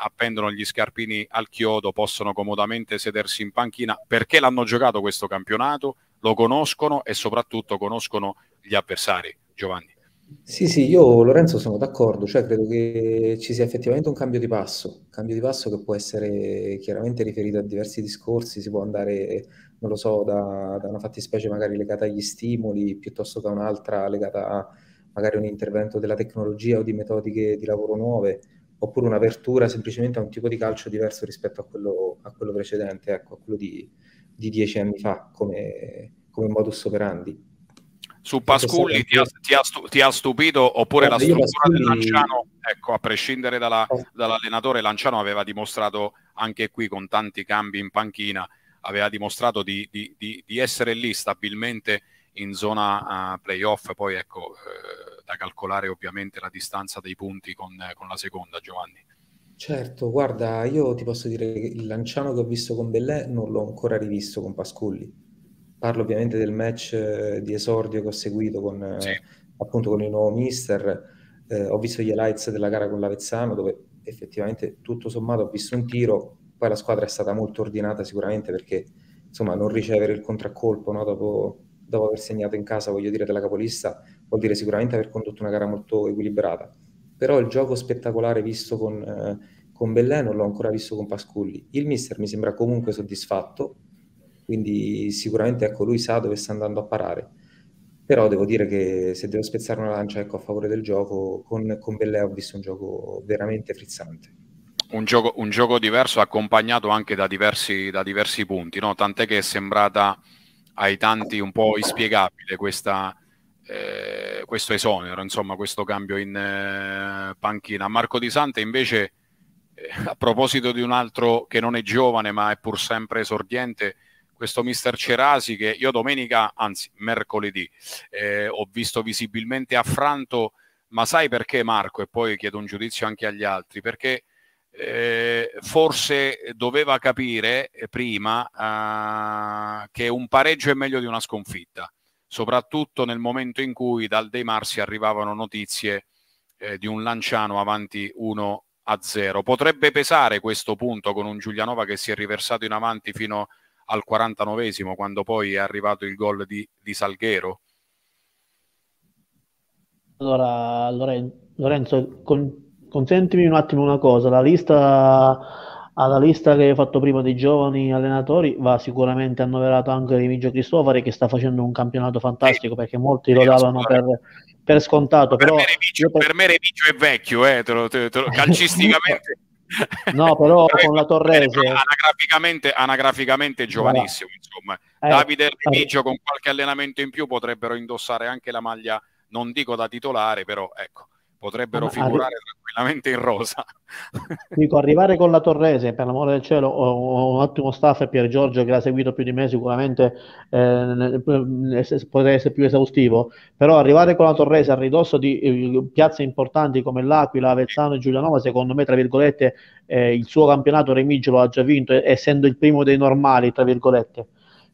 appendono gli scarpini al chiodo, possono comodamente sedersi in panchina perché l'hanno giocato questo campionato, lo conoscono e soprattutto conoscono gli avversari. Giovanni. Sì, sì, io Lorenzo sono d'accordo, cioè credo che ci sia effettivamente un cambio di passo, cambio di passo che può essere chiaramente riferito a diversi discorsi, si può andare, non lo so, da, da una fattispecie magari legata agli stimoli piuttosto che a un'altra legata a magari un intervento della tecnologia o di metodiche di lavoro nuove oppure un'apertura semplicemente a un tipo di calcio diverso rispetto a quello, a quello precedente, ecco, a quello di, di, dieci anni fa come, come modus operandi. Su Pasculli ti ha, ti, ha stu- ti ha, stupito oppure eh, la struttura Pasculli... del Lanciano, ecco, a prescindere dalla, eh. dall'allenatore, Lanciano aveva dimostrato anche qui con tanti cambi in panchina, aveva dimostrato di, di, di essere lì stabilmente in zona uh, playoff, poi ecco eh, da calcolare ovviamente la distanza dei punti con, con la seconda Giovanni. Certo, guarda, io ti posso dire che il Lanciano che ho visto con Bellè non l'ho ancora rivisto con Pasculli. Parlo ovviamente del match eh, di esordio che ho seguito con, eh, sì. appunto con il nuovo mister. Eh, ho visto gli highlights della gara con l'Avezzano dove effettivamente tutto sommato ho visto un tiro, poi la squadra è stata molto ordinata sicuramente perché insomma non ricevere il contraccolpo no, dopo dopo aver segnato in casa, voglio dire, della capolista, vuol dire sicuramente aver condotto una gara molto equilibrata. Però il gioco spettacolare visto con, eh, con Bellè non l'ho ancora visto con Pasculli. Il mister mi sembra comunque soddisfatto, quindi sicuramente ecco, lui sa dove sta andando a parare. Però devo dire che se devo spezzare una lancia ecco, a favore del gioco, con, con Bellè ho visto un gioco veramente frizzante. Un gioco, un gioco, diverso accompagnato anche da diversi, da diversi punti, no? tant'è che è sembrata ai tanti un po' inspiegabile questa, eh, questo esonero, insomma, questo cambio in eh, panchina. Marco Di Sante invece, eh, a proposito di un altro che non è giovane ma è pur sempre esordiente, questo mister Cerasi che io domenica, anzi mercoledì, eh, ho visto visibilmente affranto, ma sai perché Marco? E poi chiedo un giudizio anche agli altri, perché eh, forse doveva capire eh, prima eh, che un pareggio è meglio di una sconfitta, soprattutto nel momento in cui dal De Marsi arrivavano notizie eh, di un Lanciano avanti 1 a 0. Potrebbe pesare questo punto con un Giulianova che si è riversato in avanti fino al 49esimo, quando poi è arrivato il gol di, di Salghero. Allora, Lorenzo, con consentimi un attimo una cosa, la lista, alla lista che hai fatto prima dei giovani allenatori va sicuramente annoverato anche Remigio Cristofari che sta facendo un campionato fantastico perché molti lo davano per, per scontato. Per, però, me Remigio, per... per me Remigio è vecchio, eh, te lo, te, te lo, calcisticamente. no, però con la Torrese anagraficamente, anagraficamente giovanissimo. Insomma, eh, Davide e eh. Remigio eh. con qualche allenamento in più potrebbero indossare anche la maglia, non dico da titolare, però ecco potrebbero Ma, figurare arri- tranquillamente in rosa. Dico, arrivare con la Torrese, per l'amore del cielo, ho, ho un ottimo staff e Pier Giorgio che l'ha seguito più di me sicuramente eh, potrebbe essere più esaustivo, però arrivare con la Torrese a ridosso di eh, piazze importanti come l'Aquila, Avezzano e Giulianova, secondo me, tra virgolette, eh, il suo campionato Remigio lo ha già vinto, essendo il primo dei normali, tra virgolette.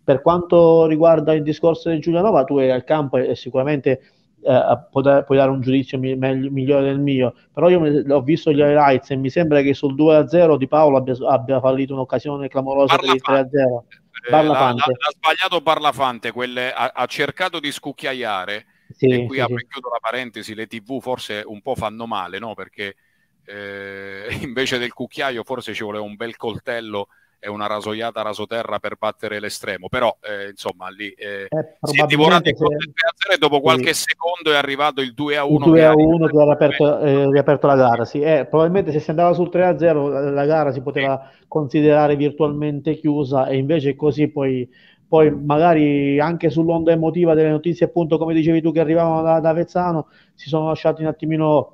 Per quanto riguarda il discorso di Giulianova, tu eri al campo e sicuramente eh, poter, puoi dare un giudizio mi, meglio, migliore del mio, però io mi, ho visto gli highlights e mi sembra che sul 2-0 di Paolo abbia, abbia fallito un'occasione clamorosa Parla per il 3-0. Eh, l'ha, l'ha, sbagliato Parlafante, quelle, ha, ha cercato di scucchiaiare, sì, e qui sì, apro sì. chiudo la parentesi, le tv forse un po' fanno male, no? Perché eh, invece del cucchiaio forse ci voleva un bel coltello è una rasoiata rasoterra per battere l'estremo, però eh, insomma lì eh, eh, si è divorato il 3 0 e dopo qualche sì. secondo è arrivato il 2 a 1. Il 2 a 1 che ha riaperto, eh, riaperto, la gara, sì. Eh, probabilmente se si andava sul 3 a 0 la, gara si poteva sì. considerare virtualmente chiusa e invece così poi, poi magari anche sull'onda emotiva delle notizie appunto come dicevi tu che arrivavano da, da Vezzano si sono lasciati un attimino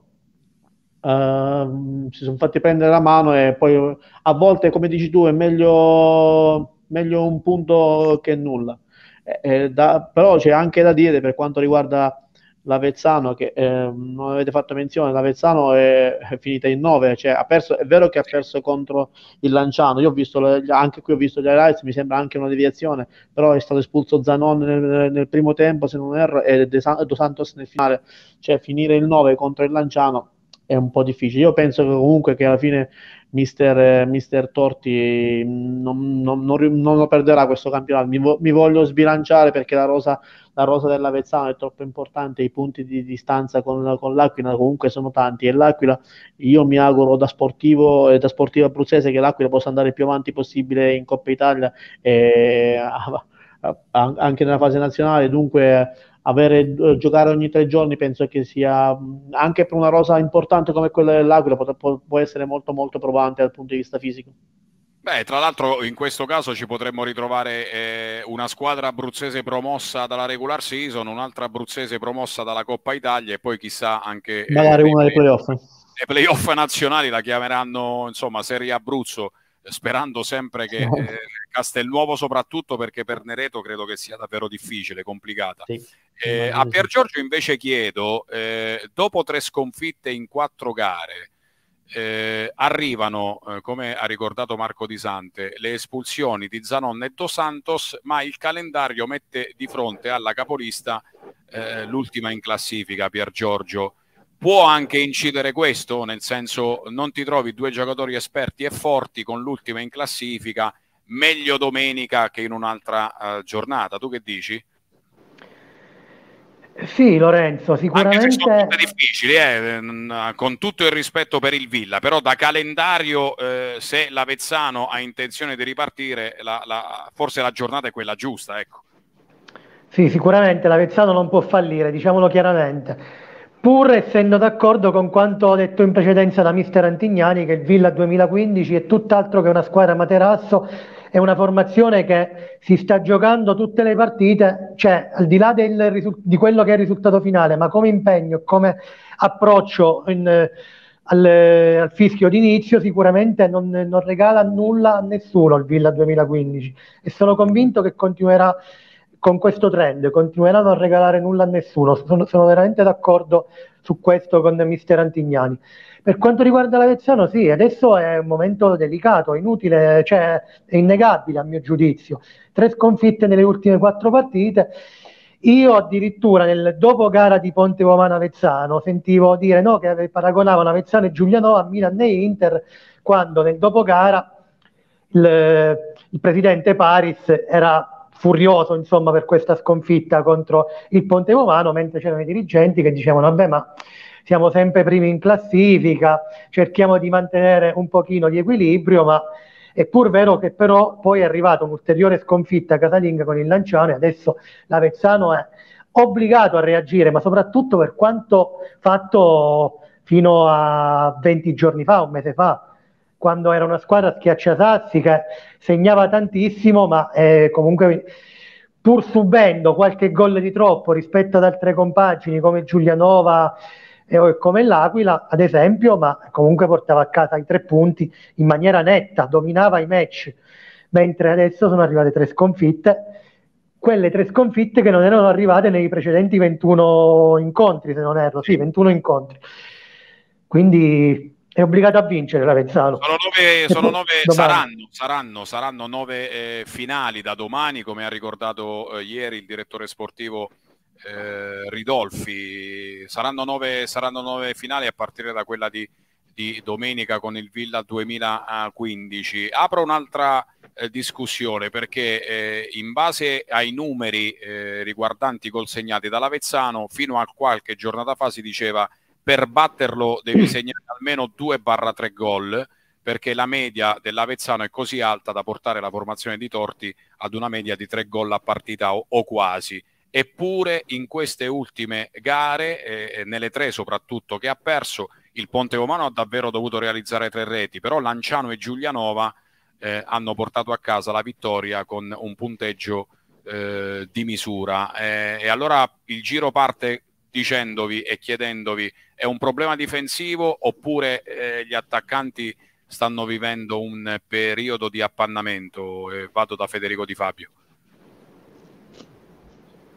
Uh, si sono fatti prendere la mano e poi a volte, come dici tu, è meglio, meglio un punto che nulla. Eh, eh, da, però c'è anche da dire per quanto riguarda l'Avezzano, che eh, non avete fatto menzione, l'Avezzano è, è finita in 9, cioè perso, è vero che ha perso contro il Lanciano, io ho visto anche qui ho visto gli highlights, mi sembra anche una deviazione, però è stato espulso Zanon nel, nel primo tempo, se non erro, e De Santos nel finale, cioè finire il 9 contro il Lanciano è un po' difficile. Io penso che comunque che alla fine mister, mister Torti mm, non, non, non, non, lo perderà questo campionato. Mi, vo, mi voglio sbilanciare perché la rosa, la rosa dell'Avezzano è troppo importante, i punti di distanza con, con l'Aquila comunque sono tanti e l'Aquila io mi auguro da sportivo e da sportivo abruzzese che l'Aquila possa andare più avanti possibile in Coppa Italia. E, eh, anche nella fase nazionale, dunque avere, eh, giocare ogni tre giorni penso che sia anche per una rosa importante come quella dell'Aquila può, può essere molto molto provante dal punto di vista fisico. Beh, tra l'altro in questo caso ci potremmo ritrovare eh, una squadra abruzzese promossa dalla regular season, un'altra abruzzese promossa dalla Coppa Italia e poi chissà anche... Eh, Magari eh, una dei playoff. Le playoff nazionali la chiameranno insomma Serie Abruzzo, sperando sempre che eh, Castelnuovo soprattutto perché per Nereto credo che sia davvero difficile, complicata. Sì. Eh, a Pier Giorgio invece chiedo, eh, dopo tre sconfitte in quattro gare, eh, arrivano, eh, come ha ricordato Marco Di Sante, le espulsioni di Zanon e Dos Santos, ma il calendario mette di fronte alla capolista eh, l'ultima in classifica, Pier Giorgio. Può anche incidere questo, nel senso non ti trovi due giocatori esperti e forti con l'ultima in classifica, meglio domenica che in un'altra eh, giornata. Tu che dici? Sì, Lorenzo, sicuramente. Anche se sono tutte difficili, eh, con tutto il rispetto per il Villa, però da calendario, eh, se l'Avezzano ha intenzione di ripartire, la, la, forse la giornata è quella giusta. Ecco. Sì, sicuramente l'Avezzano non può fallire, diciamolo chiaramente. Pur essendo d'accordo con quanto detto in precedenza da mister Antignani, che il Villa 2015 è tutt'altro che una squadra materasso è una formazione che si sta giocando tutte le partite, cioè al di là del, di quello che è il risultato finale, ma come impegno, come approccio in, al, al, fischio d'inizio sicuramente non, non, regala nulla a nessuno il Villa 2015 e sono convinto che continuerà con questo trend, continuerà a non regalare nulla a nessuno, sono, sono veramente d'accordo su questo con mister Antignani. Per quanto riguarda l'Avezzano, sì, adesso è un momento delicato, inutile, cioè, è innegabile a mio giudizio. Tre sconfitte nelle ultime quattro partite. Io addirittura nel dopo gara di Ponte Romano Avezzano sentivo dire no, che paragonavano Avezzano e Giuliano a Milan e Inter, quando nel dopogara il, il presidente Paris era furioso insomma, per questa sconfitta contro il Ponte Romano, mentre c'erano i dirigenti che dicevano vabbè ma siamo sempre primi in classifica, cerchiamo di mantenere un pochino di equilibrio, ma è pur vero che però poi è arrivata un'ulteriore sconfitta casalinga con il Lanciano e adesso l'Avezzano è obbligato a reagire, ma soprattutto per quanto fatto fino a 20 giorni fa, un mese fa, quando era una squadra schiacciasassi che segnava tantissimo, ma eh, comunque pur subendo qualche gol di troppo rispetto ad altre compagini come Giulianova, come l'Aquila, ad esempio, ma comunque portava a casa i tre punti in maniera netta, dominava i match, mentre adesso sono arrivate tre sconfitte, quelle tre sconfitte che non erano arrivate nei precedenti 21 incontri, se non erro, sì, 21 incontri. Quindi è obbligato a vincere l'Avezzano. Sono nove, sono nove saranno, saranno, saranno, nove eh, finali da domani, come ha ricordato eh, ieri il direttore sportivo eh, Ridolfi. Saranno nove, saranno nove finali a partire da quella di, di domenica con il Villa 2015. Apro un'altra eh, discussione perché eh, in base ai numeri eh, riguardanti i gol segnati dall'Avezzano, fino a qualche giornata fa si diceva per batterlo devi mm. segnare almeno 2-3 gol perché la media dell'Avezzano è così alta da portare la formazione di Torti ad una media di tre gol a partita o, o quasi. Eppure in queste ultime gare, eh, eh, nelle tre soprattutto che ha perso, il Ponte Romano ha davvero dovuto realizzare tre reti, però Lanciano e Giulianova eh, hanno portato a casa la vittoria con un punteggio eh, di misura. Eh, e allora il giro parte dicendovi e chiedendovi è un problema difensivo oppure eh, gli attaccanti stanno vivendo un periodo di appannamento? vado da Federico Di Fabio.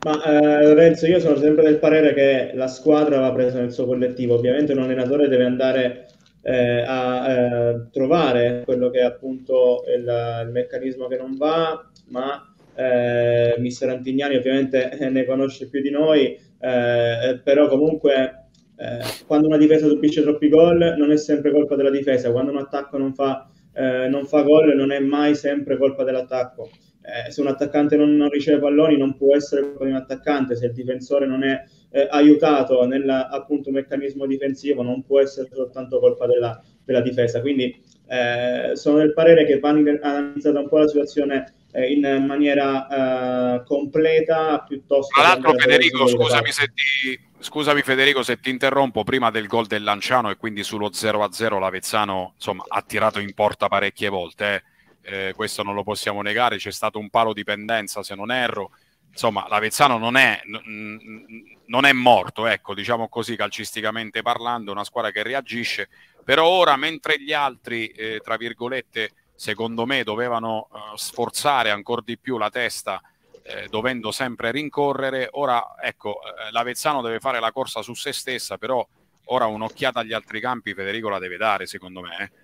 Ma eh, Lorenzo, io sono sempre del parere che la squadra va presa nel suo collettivo. Ovviamente un allenatore deve andare eh, a eh, trovare quello che è appunto il, il meccanismo che non va, ma eh, mister Antignani ovviamente eh, ne conosce più di noi, eh, eh, però comunque quando una difesa subisce troppi gol non è sempre colpa della difesa, quando un attacco non fa, non fa gol non è mai sempre colpa dell'attacco eh, se un attaccante non, non, riceve palloni non può essere un attaccante, se il difensore non è eh, aiutato nel appunto, meccanismo difensivo non può essere soltanto colpa della, della difesa. Quindi eh, sono del parere che vanno analizzata un po' la situazione eh, in maniera eh, completa piuttosto Tra l'altro Federico, scusami se, ti, scusami Federico se ti interrompo, prima del gol del Lanciano e quindi sullo 0-0 l'Avezzano insomma, ha tirato in porta parecchie volte eh eh, questo non lo possiamo negare, c'è stato un palo di pendenza se non erro, insomma l'Avezzano non è, non è morto, ecco, diciamo così calcisticamente parlando, una squadra che reagisce, però ora mentre gli altri, eh, tra virgolette, secondo me dovevano eh, sforzare ancora di più la testa eh, dovendo sempre rincorrere, ora ecco, eh, l'Avezzano deve fare la corsa su se stessa, però ora un'occhiata agli altri campi Federico la deve dare secondo me. Eh.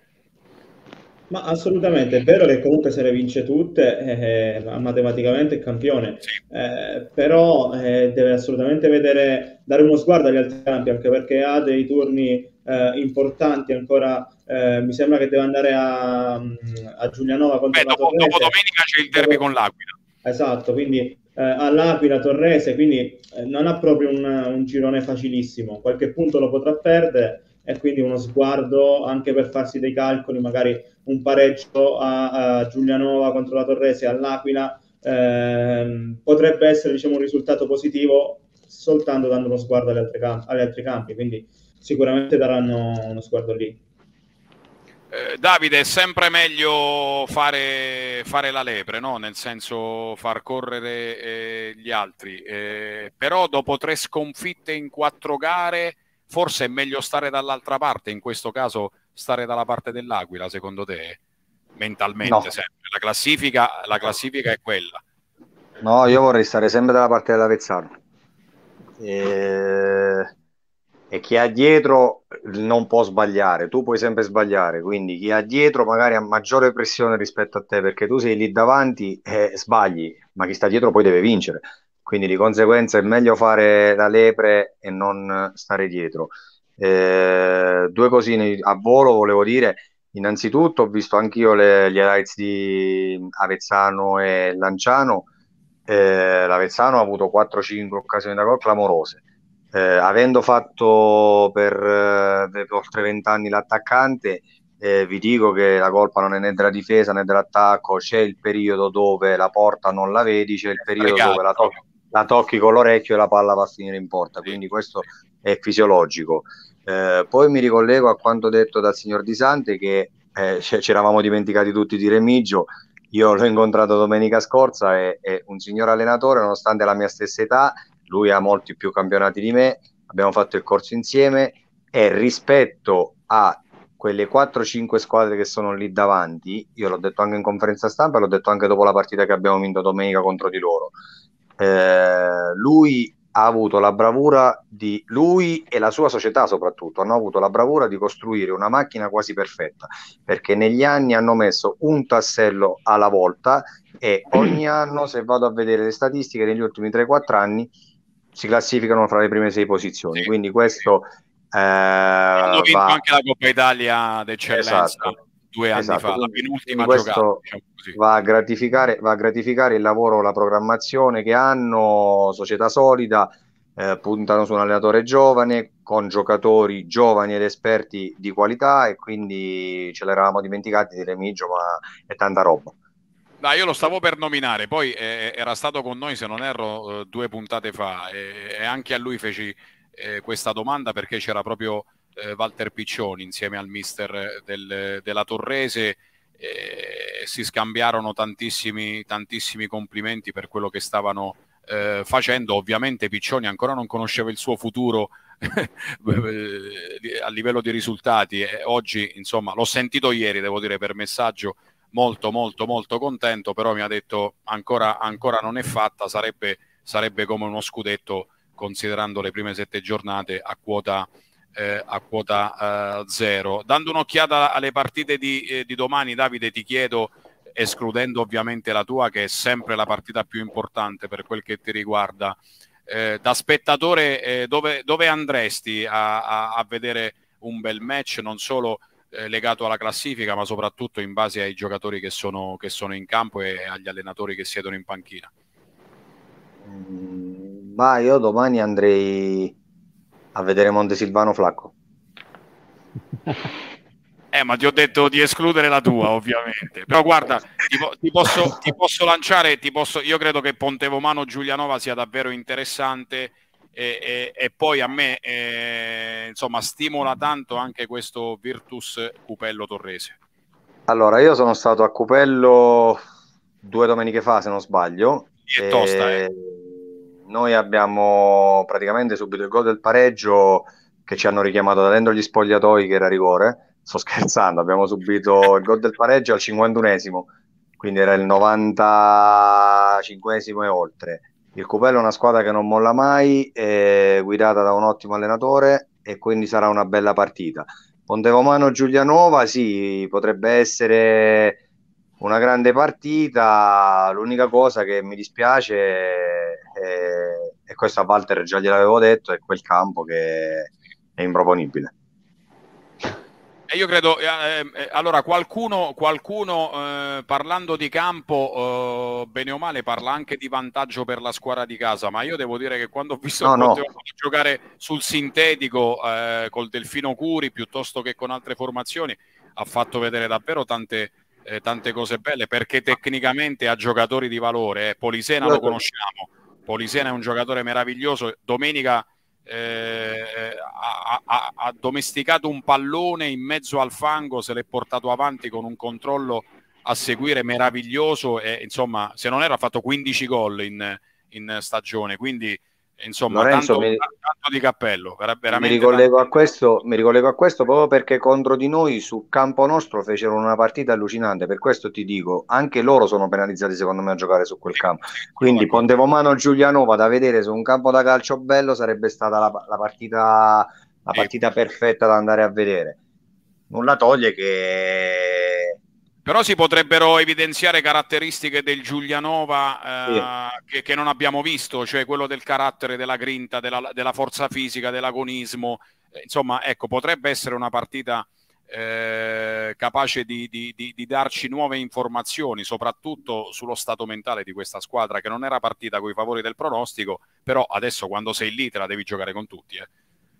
Ma assolutamente, è vero che comunque se le vince tutte, eh, matematicamente è campione, sì. eh, però eh, deve assolutamente vedere, dare uno sguardo agli altri campi, anche perché ha dei turni eh, importanti ancora, eh, mi sembra che deve andare a, mm, a Giulianova contro Beh, dopo, dopo, domenica c'è il derby con l'Aquila. Esatto, quindi eh, all'Aquila, Torrese, quindi non ha proprio un, un girone facilissimo, qualche punto lo potrà perdere, e quindi uno sguardo anche per farsi dei calcoli, magari un pareggio a, a Giulianova contro la Torrese, all'Aquila, eh, potrebbe essere diciamo, un risultato positivo soltanto dando uno sguardo agli altri, camp- agli altri campi, quindi sicuramente daranno uno sguardo lì. Eh, Davide, è sempre meglio fare, fare la lepre, no? nel senso far correre eh, gli altri, eh, però dopo tre sconfitte in quattro gare forse è meglio stare dall'altra parte, in questo caso stare dalla parte dell'Aquila, secondo te? Mentalmente no. sempre. La classifica, la classifica, è quella. No, io vorrei stare sempre dalla parte dell'Avezzano. E... e chi ha dietro non può sbagliare, tu puoi sempre sbagliare, quindi chi ha dietro magari ha maggiore pressione rispetto a te perché tu sei lì davanti e sbagli, ma chi sta dietro poi deve vincere quindi di conseguenza è meglio fare la lepre e non stare dietro. Eh, due cosine a volo volevo dire. Innanzitutto ho visto anch'io le, gli highlights di Avezzano e Lanciano. Eh, L'Avezzano ha avuto 4-5 occasioni da gol clamorose. Eh, avendo fatto per, eh, per oltre 20 anni l'attaccante, eh, vi dico che la colpa non è né della difesa né dell'attacco, c'è il periodo dove la porta non la vedi, c'è il periodo Pregato. dove la tocca la tocchi con l'orecchio e la palla va a finire in porta, quindi questo è fisiologico. Eh, poi mi ricollego a quanto detto dal signor Di Sante che eh, ci eravamo dimenticati tutti di Remigio, io l'ho incontrato domenica scorsa, è, è un signor allenatore, nonostante la mia stessa età, lui ha molti più campionati di me, abbiamo fatto il corso insieme e rispetto a quelle 4-5 squadre che sono lì davanti, io l'ho detto anche in conferenza stampa, l'ho detto anche dopo la partita che abbiamo vinto domenica contro di loro, eh, lui ha avuto la bravura di lui e la sua società soprattutto hanno avuto la bravura di costruire una macchina quasi perfetta perché negli anni hanno messo un tassello alla volta e ogni anno se vado a vedere le statistiche negli ultimi 3-4 anni si classificano fra le prime 6 posizioni quindi questo eh, hanno vinto va... anche la Coppa Italia d'eccellenza esatto due anni esatto. fa, la penultima giocata. Diciamo va, a va, a gratificare, il lavoro, la programmazione che hanno, società solida, eh, puntano su un allenatore giovane, con giocatori giovani ed esperti di qualità e quindi ce l'eravamo dimenticati di Remigio, ma è tanta roba. No, io lo stavo per nominare, poi eh, era stato con noi, se non erro, eh, due puntate fa e, e anche a lui feci eh, questa domanda perché c'era proprio eh, Walter Piccioni insieme al mister del, della Torrese. Eh, si scambiarono tantissimi, tantissimi complimenti per quello che stavano eh, facendo. Ovviamente Piccioni ancora non conosceva il suo futuro a livello di risultati. E oggi, insomma, l'ho sentito ieri, devo dire, per messaggio molto molto molto contento, però mi ha detto ancora, ancora non è fatta, sarebbe, sarebbe come uno scudetto considerando le prime sette giornate a quota eh, a quota eh, zero. Dando un'occhiata alle partite di, eh, di, domani, Davide, ti chiedo, escludendo ovviamente la tua, che è sempre la partita più importante per quel che ti riguarda, eh, da spettatore eh, dove, dove, andresti a, a, a, vedere un bel match, non solo eh, legato alla classifica, ma soprattutto in base ai giocatori che sono, che sono in campo e agli allenatori che siedono in panchina? Mm, ma io domani andrei a vedere Montesilvano Flacco. Eh, ma ti ho detto di escludere la tua, ovviamente. Però guarda, ti, ti, posso, ti posso, lanciare, ti posso... io credo che Pontevomano Giulianova sia davvero interessante e, e, e poi a me eh, insomma, stimola tanto anche questo Virtus Cupello Torrese. Allora, io sono stato a Cupello due domeniche fa, se non sbaglio. È e... tosta, eh noi abbiamo praticamente subito il gol del pareggio che ci hanno richiamato da dentro gli spogliatoi che era rigore. Sto scherzando, abbiamo subito il gol del pareggio al 51esimo, quindi era il 95esimo e oltre. Il Cupello è una squadra che non molla mai, è guidata da un ottimo allenatore e quindi sarà una bella partita. Pontevomano Giulianova, sì, potrebbe essere una grande partita, l'unica cosa che mi dispiace, è, e questo a Walter già gliel'avevo detto, è quel campo che è improponibile. E io credo, eh, eh, allora qualcuno, qualcuno eh, parlando di campo, eh, bene o male, parla anche di vantaggio per la squadra di casa, ma io devo dire che quando ho visto no, no. giocare sul sintetico eh, col Delfino Curi piuttosto che con altre formazioni, ha fatto vedere davvero tante, eh, tante cose belle perché tecnicamente ha giocatori di valore. Eh. Polisena lo conosciamo, Polisena è un giocatore meraviglioso. Domenica eh, ha, ha, ha, domesticato un pallone in mezzo al fango, se l'è portato avanti con un controllo a seguire meraviglioso e insomma se non era ha fatto 15 gol in, in stagione quindi Insomma, Lorenzo, tanto, mi, tanto di cappello. Mi ricollego, tanto... questo, mi ricollego, a questo, proprio perché contro di noi su campo nostro fecero una partita allucinante. Per questo ti dico, anche loro sono penalizzati secondo me a giocare su quel campo. Quindi mano Pontevomano Giulianova da vedere su un campo da calcio bello sarebbe stata la, la partita, la partita perfetta da andare a vedere. Nulla toglie che però si potrebbero evidenziare caratteristiche del Giulianova eh, sì. che, che, non abbiamo visto, cioè quello del carattere, della grinta, della, della forza fisica, dell'agonismo. Eh, insomma, ecco, potrebbe essere una partita eh, capace di, di, di, di, darci nuove informazioni, soprattutto sullo stato mentale di questa squadra che non era partita con i favori del pronostico, però adesso quando sei lì te la devi giocare con tutti. Eh.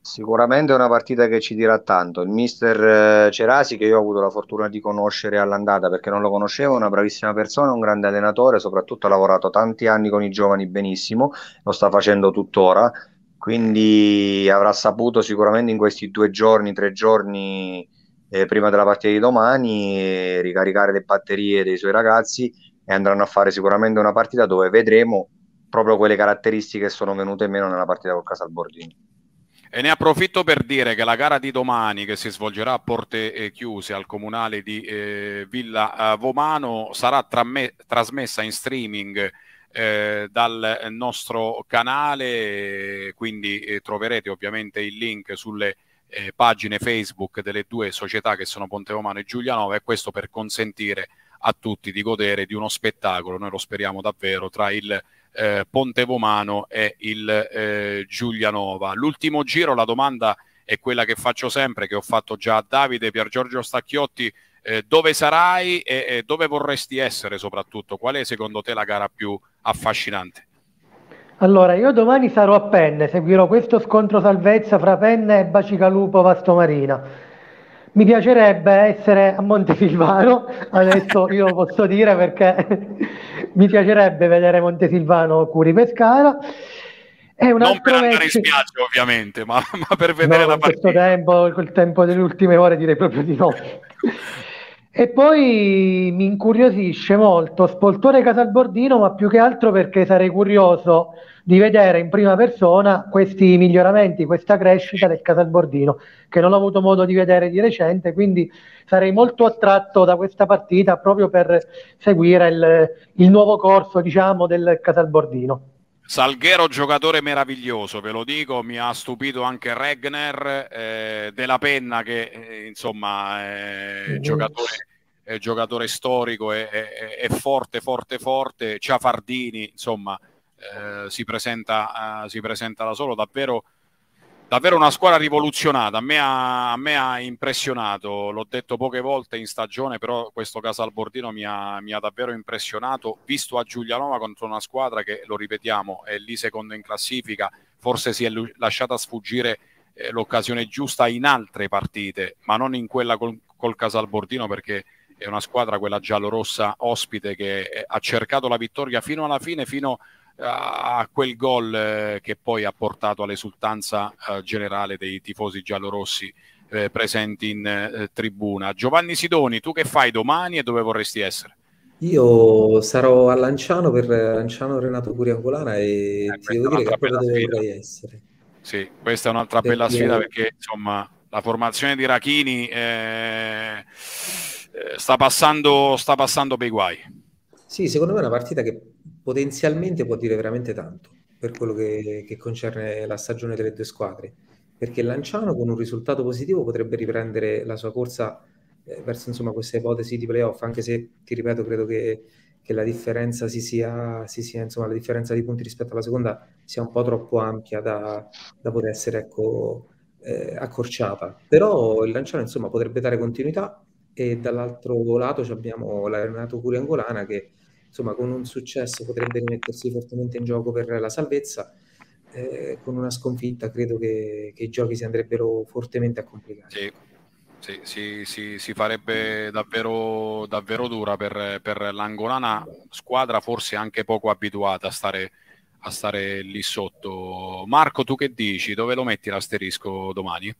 Sicuramente è una partita che ci dirà tanto. Il mister eh, Cerasi, che io ho avuto la fortuna di conoscere all'andata perché non lo conoscevo, è una bravissima persona, un grande allenatore, soprattutto ha lavorato tanti anni con i giovani benissimo, lo sta facendo tuttora, quindi avrà saputo sicuramente in questi due giorni, tre giorni eh, prima della partita di domani eh, ricaricare le batterie dei suoi ragazzi e andranno a fare sicuramente una partita dove vedremo proprio quelle caratteristiche che sono venute meno nella partita col Casalbordini. E ne approfitto per dire che la gara di domani, che si svolgerà a porte eh, chiuse al comunale di eh, Villa eh, Vomano, sarà tramme- trasmessa in streaming eh, dal nostro canale, quindi troverete ovviamente il link sulle pagine Facebook delle due società che sono Ponte Romano e Giulianova e questo per consentire a tutti di godere di uno spettacolo, noi lo speriamo davvero, tra il eh, Pontevomano e il eh, Giulianova. L'ultimo giro, la domanda è quella che faccio sempre, che ho fatto già a Davide, Pier Giorgio Stacchiotti, eh, dove sarai e, e, dove vorresti essere soprattutto? Qual è secondo te la gara più affascinante? Allora, io domani sarò a Penne, seguirò questo scontro salvezza fra Penne e Bacicalupo Vastomarina mi piacerebbe essere a Montesilvano, adesso io lo posso dire perché mi piacerebbe vedere Montesilvano Curi Pescara. È un non per andare match... in spiaggia ovviamente, ma, ma per vedere no, la partita. questo tempo, col tempo delle ultime ore direi proprio di no. e poi mi incuriosisce molto Spoltore Casalbordino, ma più che altro perché sarei curioso di vedere in prima persona questi miglioramenti, questa crescita del Casalbordino, che non ho avuto modo di vedere di recente, quindi sarei molto attratto da questa partita proprio per seguire il, il nuovo corso diciamo, del Casalbordino. Salghero giocatore meraviglioso, ve lo dico, mi ha stupito anche Regner, eh, della Penna che eh, insomma è eh, mm. giocatore eh, giocatore storico, è, è, è, forte, forte, forte. Ciafardini, insomma, eh, si, presenta, eh, si, presenta, da solo davvero, davvero una squadra rivoluzionata a me ha, a me ha impressionato l'ho detto poche volte in stagione però questo Casalbordino mi ha, mi ha davvero impressionato visto a Giulianova contro una squadra che lo ripetiamo è lì secondo in classifica forse si è lasciata sfuggire eh, l'occasione giusta in altre partite ma non in quella col, col Casalbordino perché è una squadra, quella giallorossa ospite, che eh, ha cercato la vittoria fino alla fine, fino a quel gol eh, che poi ha portato all'esultanza eh, generale dei tifosi giallorossi eh, presenti in eh, tribuna. Giovanni Sidoni, tu che fai domani e dove vorresti essere? Io sarò a Lanciano per eh, Lanciano Renato Curiangolana e eh, ti devo dire che proprio dove vorrei essere. Sì, questa è un'altra perché... bella sfida perché insomma la formazione di Rachini sta, passando, sta passando per i guai. Sì, secondo me è una partita che potenzialmente può dire veramente tanto per quello che, che concerne la stagione delle due squadre, perché Lanciano con un risultato positivo potrebbe riprendere la sua corsa eh, verso insomma, questa ipotesi di playoff, anche se ti ripeto credo che, che la differenza si sia, si sia, insomma, la differenza di punti rispetto alla seconda sia un po' troppo ampia da, da poter essere ecco, eh, accorciata. Però il Lanciano insomma, potrebbe dare continuità e dall'altro lato abbiamo l'arenato Curiangolana che insomma con un successo potrebbe rimettersi fortemente in gioco per la salvezza, eh, con una sconfitta credo che, che, i giochi si andrebbero fortemente a complicare. Sì. Sì, sì, sì, si farebbe davvero, davvero dura per, per, l'angolana squadra, forse anche poco abituata a stare, a stare, lì sotto. Marco, tu che dici? Dove lo metti l'asterisco domani?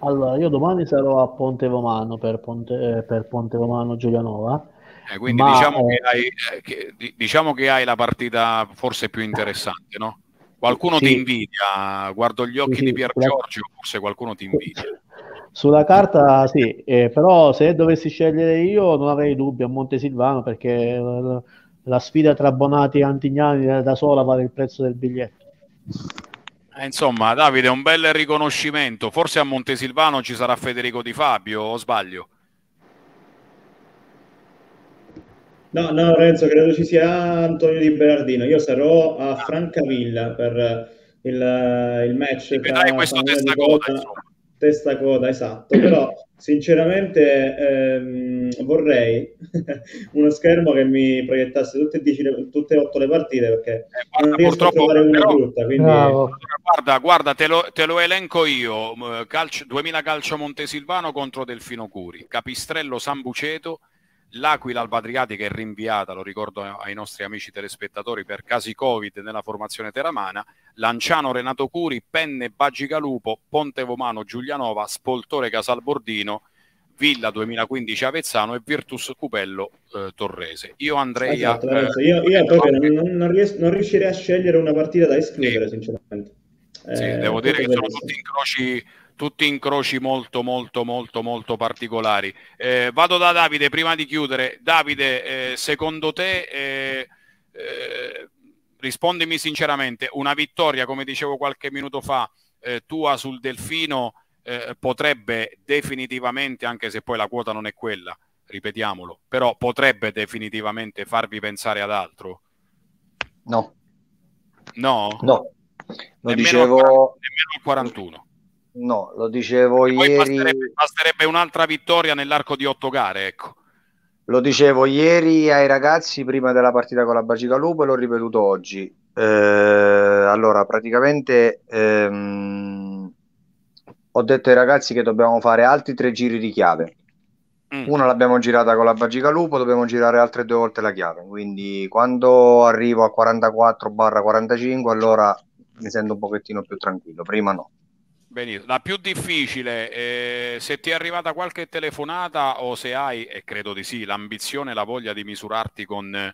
Allora, io domani sarò a Ponte Romano per Ponte, eh, per Ponte Romano Giulianova eh, quindi Ma, diciamo, che hai, eh, che, diciamo, che hai, la partita forse più interessante, no? Qualcuno sì. ti invidia, guardo gli occhi sì, di Pier Giorgio, forse qualcuno ti invidia. Sulla carta sì, eh, però se dovessi scegliere io non avrei dubbi a Montesilvano perché eh, la sfida tra Bonati e Antignani da sola vale il prezzo del biglietto. Eh, insomma, Davide, un bel riconoscimento. Forse a Montesilvano ci sarà Federico Di Fabio, o sbaglio? No, no, Renzo, credo ci sia Antonio Di Berardino. Io sarò a ah. Francavilla per eh, il, eh, il match. Sì, questo testa coda, testa coda, esatto. Però sinceramente ehm, vorrei uno schermo che mi proiettasse tutte, dieci, tutte e otto le partite perché eh, guarda, purtroppo, però, brutta, quindi... guarda, guarda te, lo, te lo, elenco io eh, calcio, 2000 calcio Montesilvano contro Delfino Curi Capistrello Sambuceto L'Aquila Albatriati che è rinviata, lo ricordo ai nostri amici telespettatori, per casi Covid nella formazione teramana, Lanciano Renato Curi, Penne Ponte Vomano Giulianova, Spoltore Casalbordino, Villa 2015 Avezzano e Virtus Cupello eh, Torrese. Io andrei esatto, a... Eh, io, io eh, non, non, ries- non, riuscirei a scegliere una partita da escludere, sì. sinceramente. Sì, eh, devo dire che sono tutti incroci, tutti incroci molto molto molto molto particolari. Eh, vado da Davide prima di chiudere. Davide, eh, secondo te, eh, eh, rispondimi sinceramente, una vittoria, come dicevo qualche minuto fa, eh, tua sul Delfino potrebbe definitivamente, anche se poi la quota non è quella, ripetiamolo, però potrebbe definitivamente farvi pensare ad altro? No. No? No lo dicevo... 40, nemmeno 41. No, lo dicevo e ieri... Basterebbe, basterebbe un'altra vittoria nell'arco di otto gare, ecco. Lo dicevo ieri ai ragazzi prima della partita con la Bacica Lupo e l'ho ripetuto oggi. Eh, allora, praticamente ehm, ho detto ai ragazzi che dobbiamo fare altri tre giri di chiave. Mm. Una l'abbiamo girata con la Bagica Lupo, dobbiamo girare altre due volte la chiave. Quindi quando arrivo a 44-45, allora mi sento un pochettino più tranquillo, prima no. Benissimo. La più difficile, eh, se ti è arrivata qualche telefonata o se hai, e credo di sì, l'ambizione e la voglia di misurarti con eh,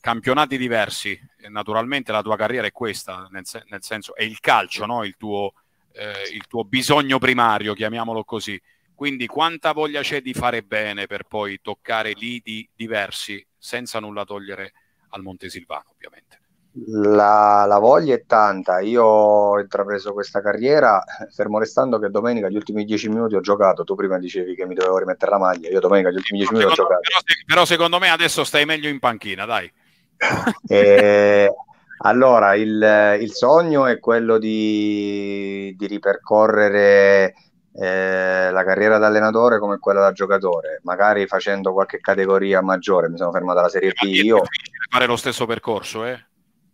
campionati diversi, naturalmente la tua carriera è questa, nel, sen- nel senso è il calcio, no? il, tuo, eh, il tuo bisogno primario, chiamiamolo così. Quindi quanta voglia c'è di fare bene per poi toccare lidi diversi senza nulla togliere al Montesilvano, ovviamente. La, la, voglia è tanta. Io ho intrapreso questa carriera, fermo restando che domenica gli ultimi dieci minuti ho giocato. Tu prima dicevi che mi dovevo rimettere la maglia, io domenica gli ultimi dieci minuti secondo, ho giocato. Però, però, secondo me adesso stai meglio in panchina, dai. E, eh, allora, il, il, sogno è quello di, di ripercorrere eh, la carriera da allenatore come quella da giocatore, magari facendo qualche categoria maggiore. Mi sono fermato alla Serie B. Io... Fare lo stesso percorso, eh?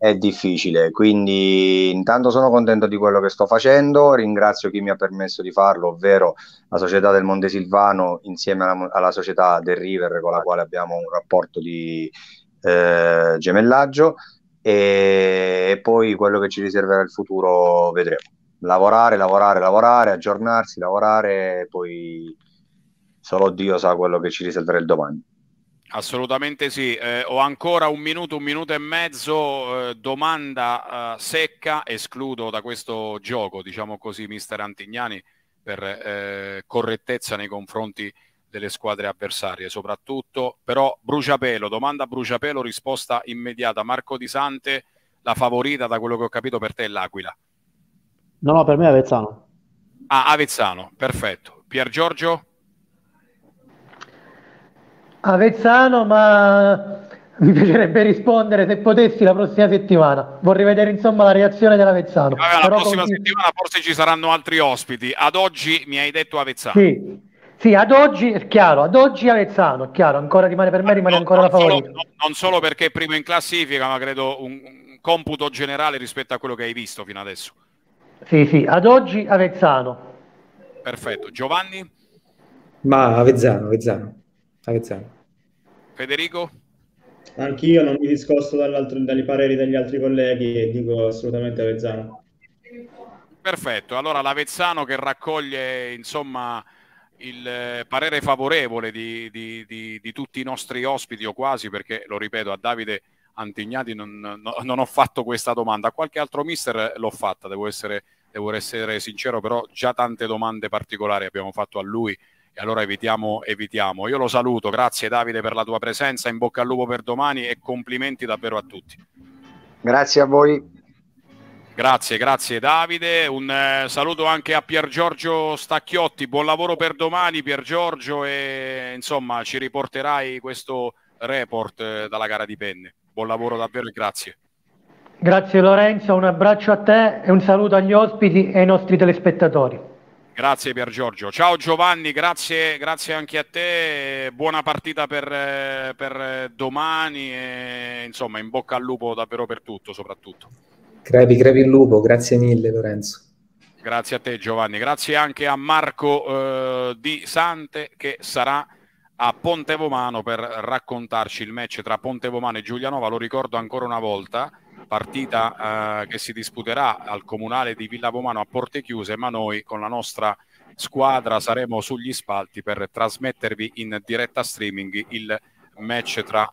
È difficile, quindi intanto sono contento di quello che sto facendo, ringrazio chi mi ha permesso di farlo, ovvero la società del Monte Silvano insieme alla, alla società del River con la quale abbiamo un rapporto di eh, gemellaggio e poi quello che ci riserverà il futuro vedremo. Lavorare, lavorare, lavorare, aggiornarsi, lavorare, poi solo Dio sa quello che ci riserverà il domani. Assolutamente sì, eh, ho ancora un minuto, un minuto e mezzo, eh, domanda eh, secca, escludo da questo gioco, diciamo così, mister Antignani, per eh, correttezza nei confronti delle squadre avversarie soprattutto, però bruciapelo, domanda bruciapelo, risposta immediata, Marco Di Sante, la favorita da quello che ho capito per te è l'Aquila. No, no, per me è Avezzano. Ah, Avezzano, perfetto. Pier Giorgio? Avezzano, ma mi piacerebbe rispondere se potessi la prossima settimana. Vorrei vedere insomma la reazione dell'Avezzano. Vabbè, la prossima continu- settimana forse ci saranno altri ospiti. Ad oggi mi hai detto Avezzano. Sì. Sì, ad oggi è chiaro, ad oggi Avezzano, è chiaro, ancora rimane per me, rimane non, ancora non la favorita. Solo, non, non solo perché è primo in classifica, ma credo un, un computo generale rispetto a quello che hai visto fino adesso. Sì, sì, ad oggi Avezzano. Perfetto, Giovanni? Ma Avezzano, Avezzano. Savezzano. Federico? Anch'io non mi discosto dai pareri degli altri colleghi e dico assolutamente Avezzano. Perfetto, allora l'Avezzano che raccoglie insomma il eh, parere favorevole di, di, di, di, tutti i nostri ospiti o quasi perché lo ripeto a Davide Antignati non, no, non ho fatto questa domanda, a qualche altro mister l'ho fatta, devo essere, devo essere sincero però già tante domande particolari abbiamo fatto a lui e allora evitiamo, evitiamo. Io lo saluto, grazie Davide per la tua presenza, in bocca al lupo per domani e complimenti davvero a tutti. Grazie a voi. Grazie, grazie Davide. Un eh, saluto anche a Pier Giorgio Stacchiotti. Buon lavoro per domani, Pier Giorgio, e insomma ci riporterai questo report eh, dalla gara di penne. Buon lavoro davvero e grazie. Grazie Lorenzo, un abbraccio a te e un saluto agli ospiti e ai nostri telespettatori. Grazie Pier Giorgio. Ciao Giovanni, grazie, grazie anche a te. Buona partita per, eh, per eh, domani e insomma in bocca al lupo davvero per tutto soprattutto. Crepi, crepi il lupo, grazie mille Lorenzo. Grazie a te Giovanni, grazie anche a Marco eh, Di Sante che sarà a Ponte Vomano per raccontarci il match tra Ponte Vomano e Giulianova. Lo ricordo ancora una volta, partita eh, che si disputerà al comunale di Villa Vomano a porte chiuse, ma noi con la nostra squadra saremo sugli spalti per trasmettervi in diretta streaming il match tra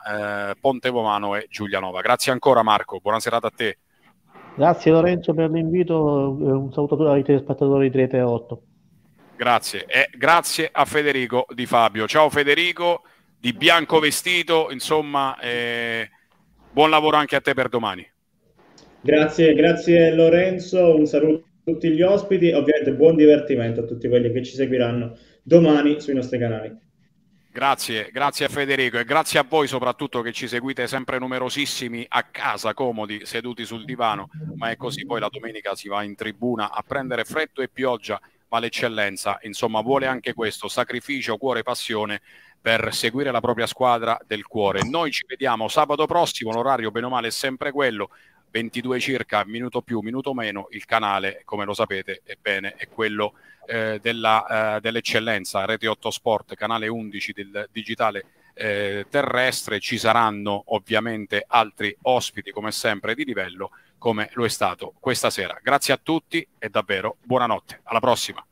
eh, Ponte Vomano e Giulianova. Grazie ancora Marco, buona serata a te. Grazie Lorenzo per l'invito, un saluto a tutti i telespettatori di 338. Grazie. E grazie a Federico Di Fabio. Ciao Federico, di bianco vestito, insomma, eh, buon lavoro anche a te per domani. Grazie, grazie Lorenzo, un saluto a tutti gli ospiti, ovviamente buon divertimento a tutti quelli che ci seguiranno domani sui nostri canali. Grazie, grazie a Federico e grazie a voi soprattutto che ci seguite sempre numerosissimi a casa, comodi, seduti sul divano, ma è così, poi la domenica si va in tribuna a prendere freddo e pioggia ma l'eccellenza. Insomma, vuole anche questo sacrificio, cuore, passione per seguire la propria squadra del cuore. Noi ci vediamo sabato prossimo, l'orario bene o male è sempre quello, 22 circa, minuto più, minuto meno, il canale, come lo sapete, ebbene, è quello eh, della, eh, dell'eccellenza, Rete 8 Sport, canale 11 del digitale eh, terrestre, ci saranno ovviamente altri ospiti come sempre di livello come lo è stato questa sera. Grazie a tutti e davvero buonanotte. Alla prossima.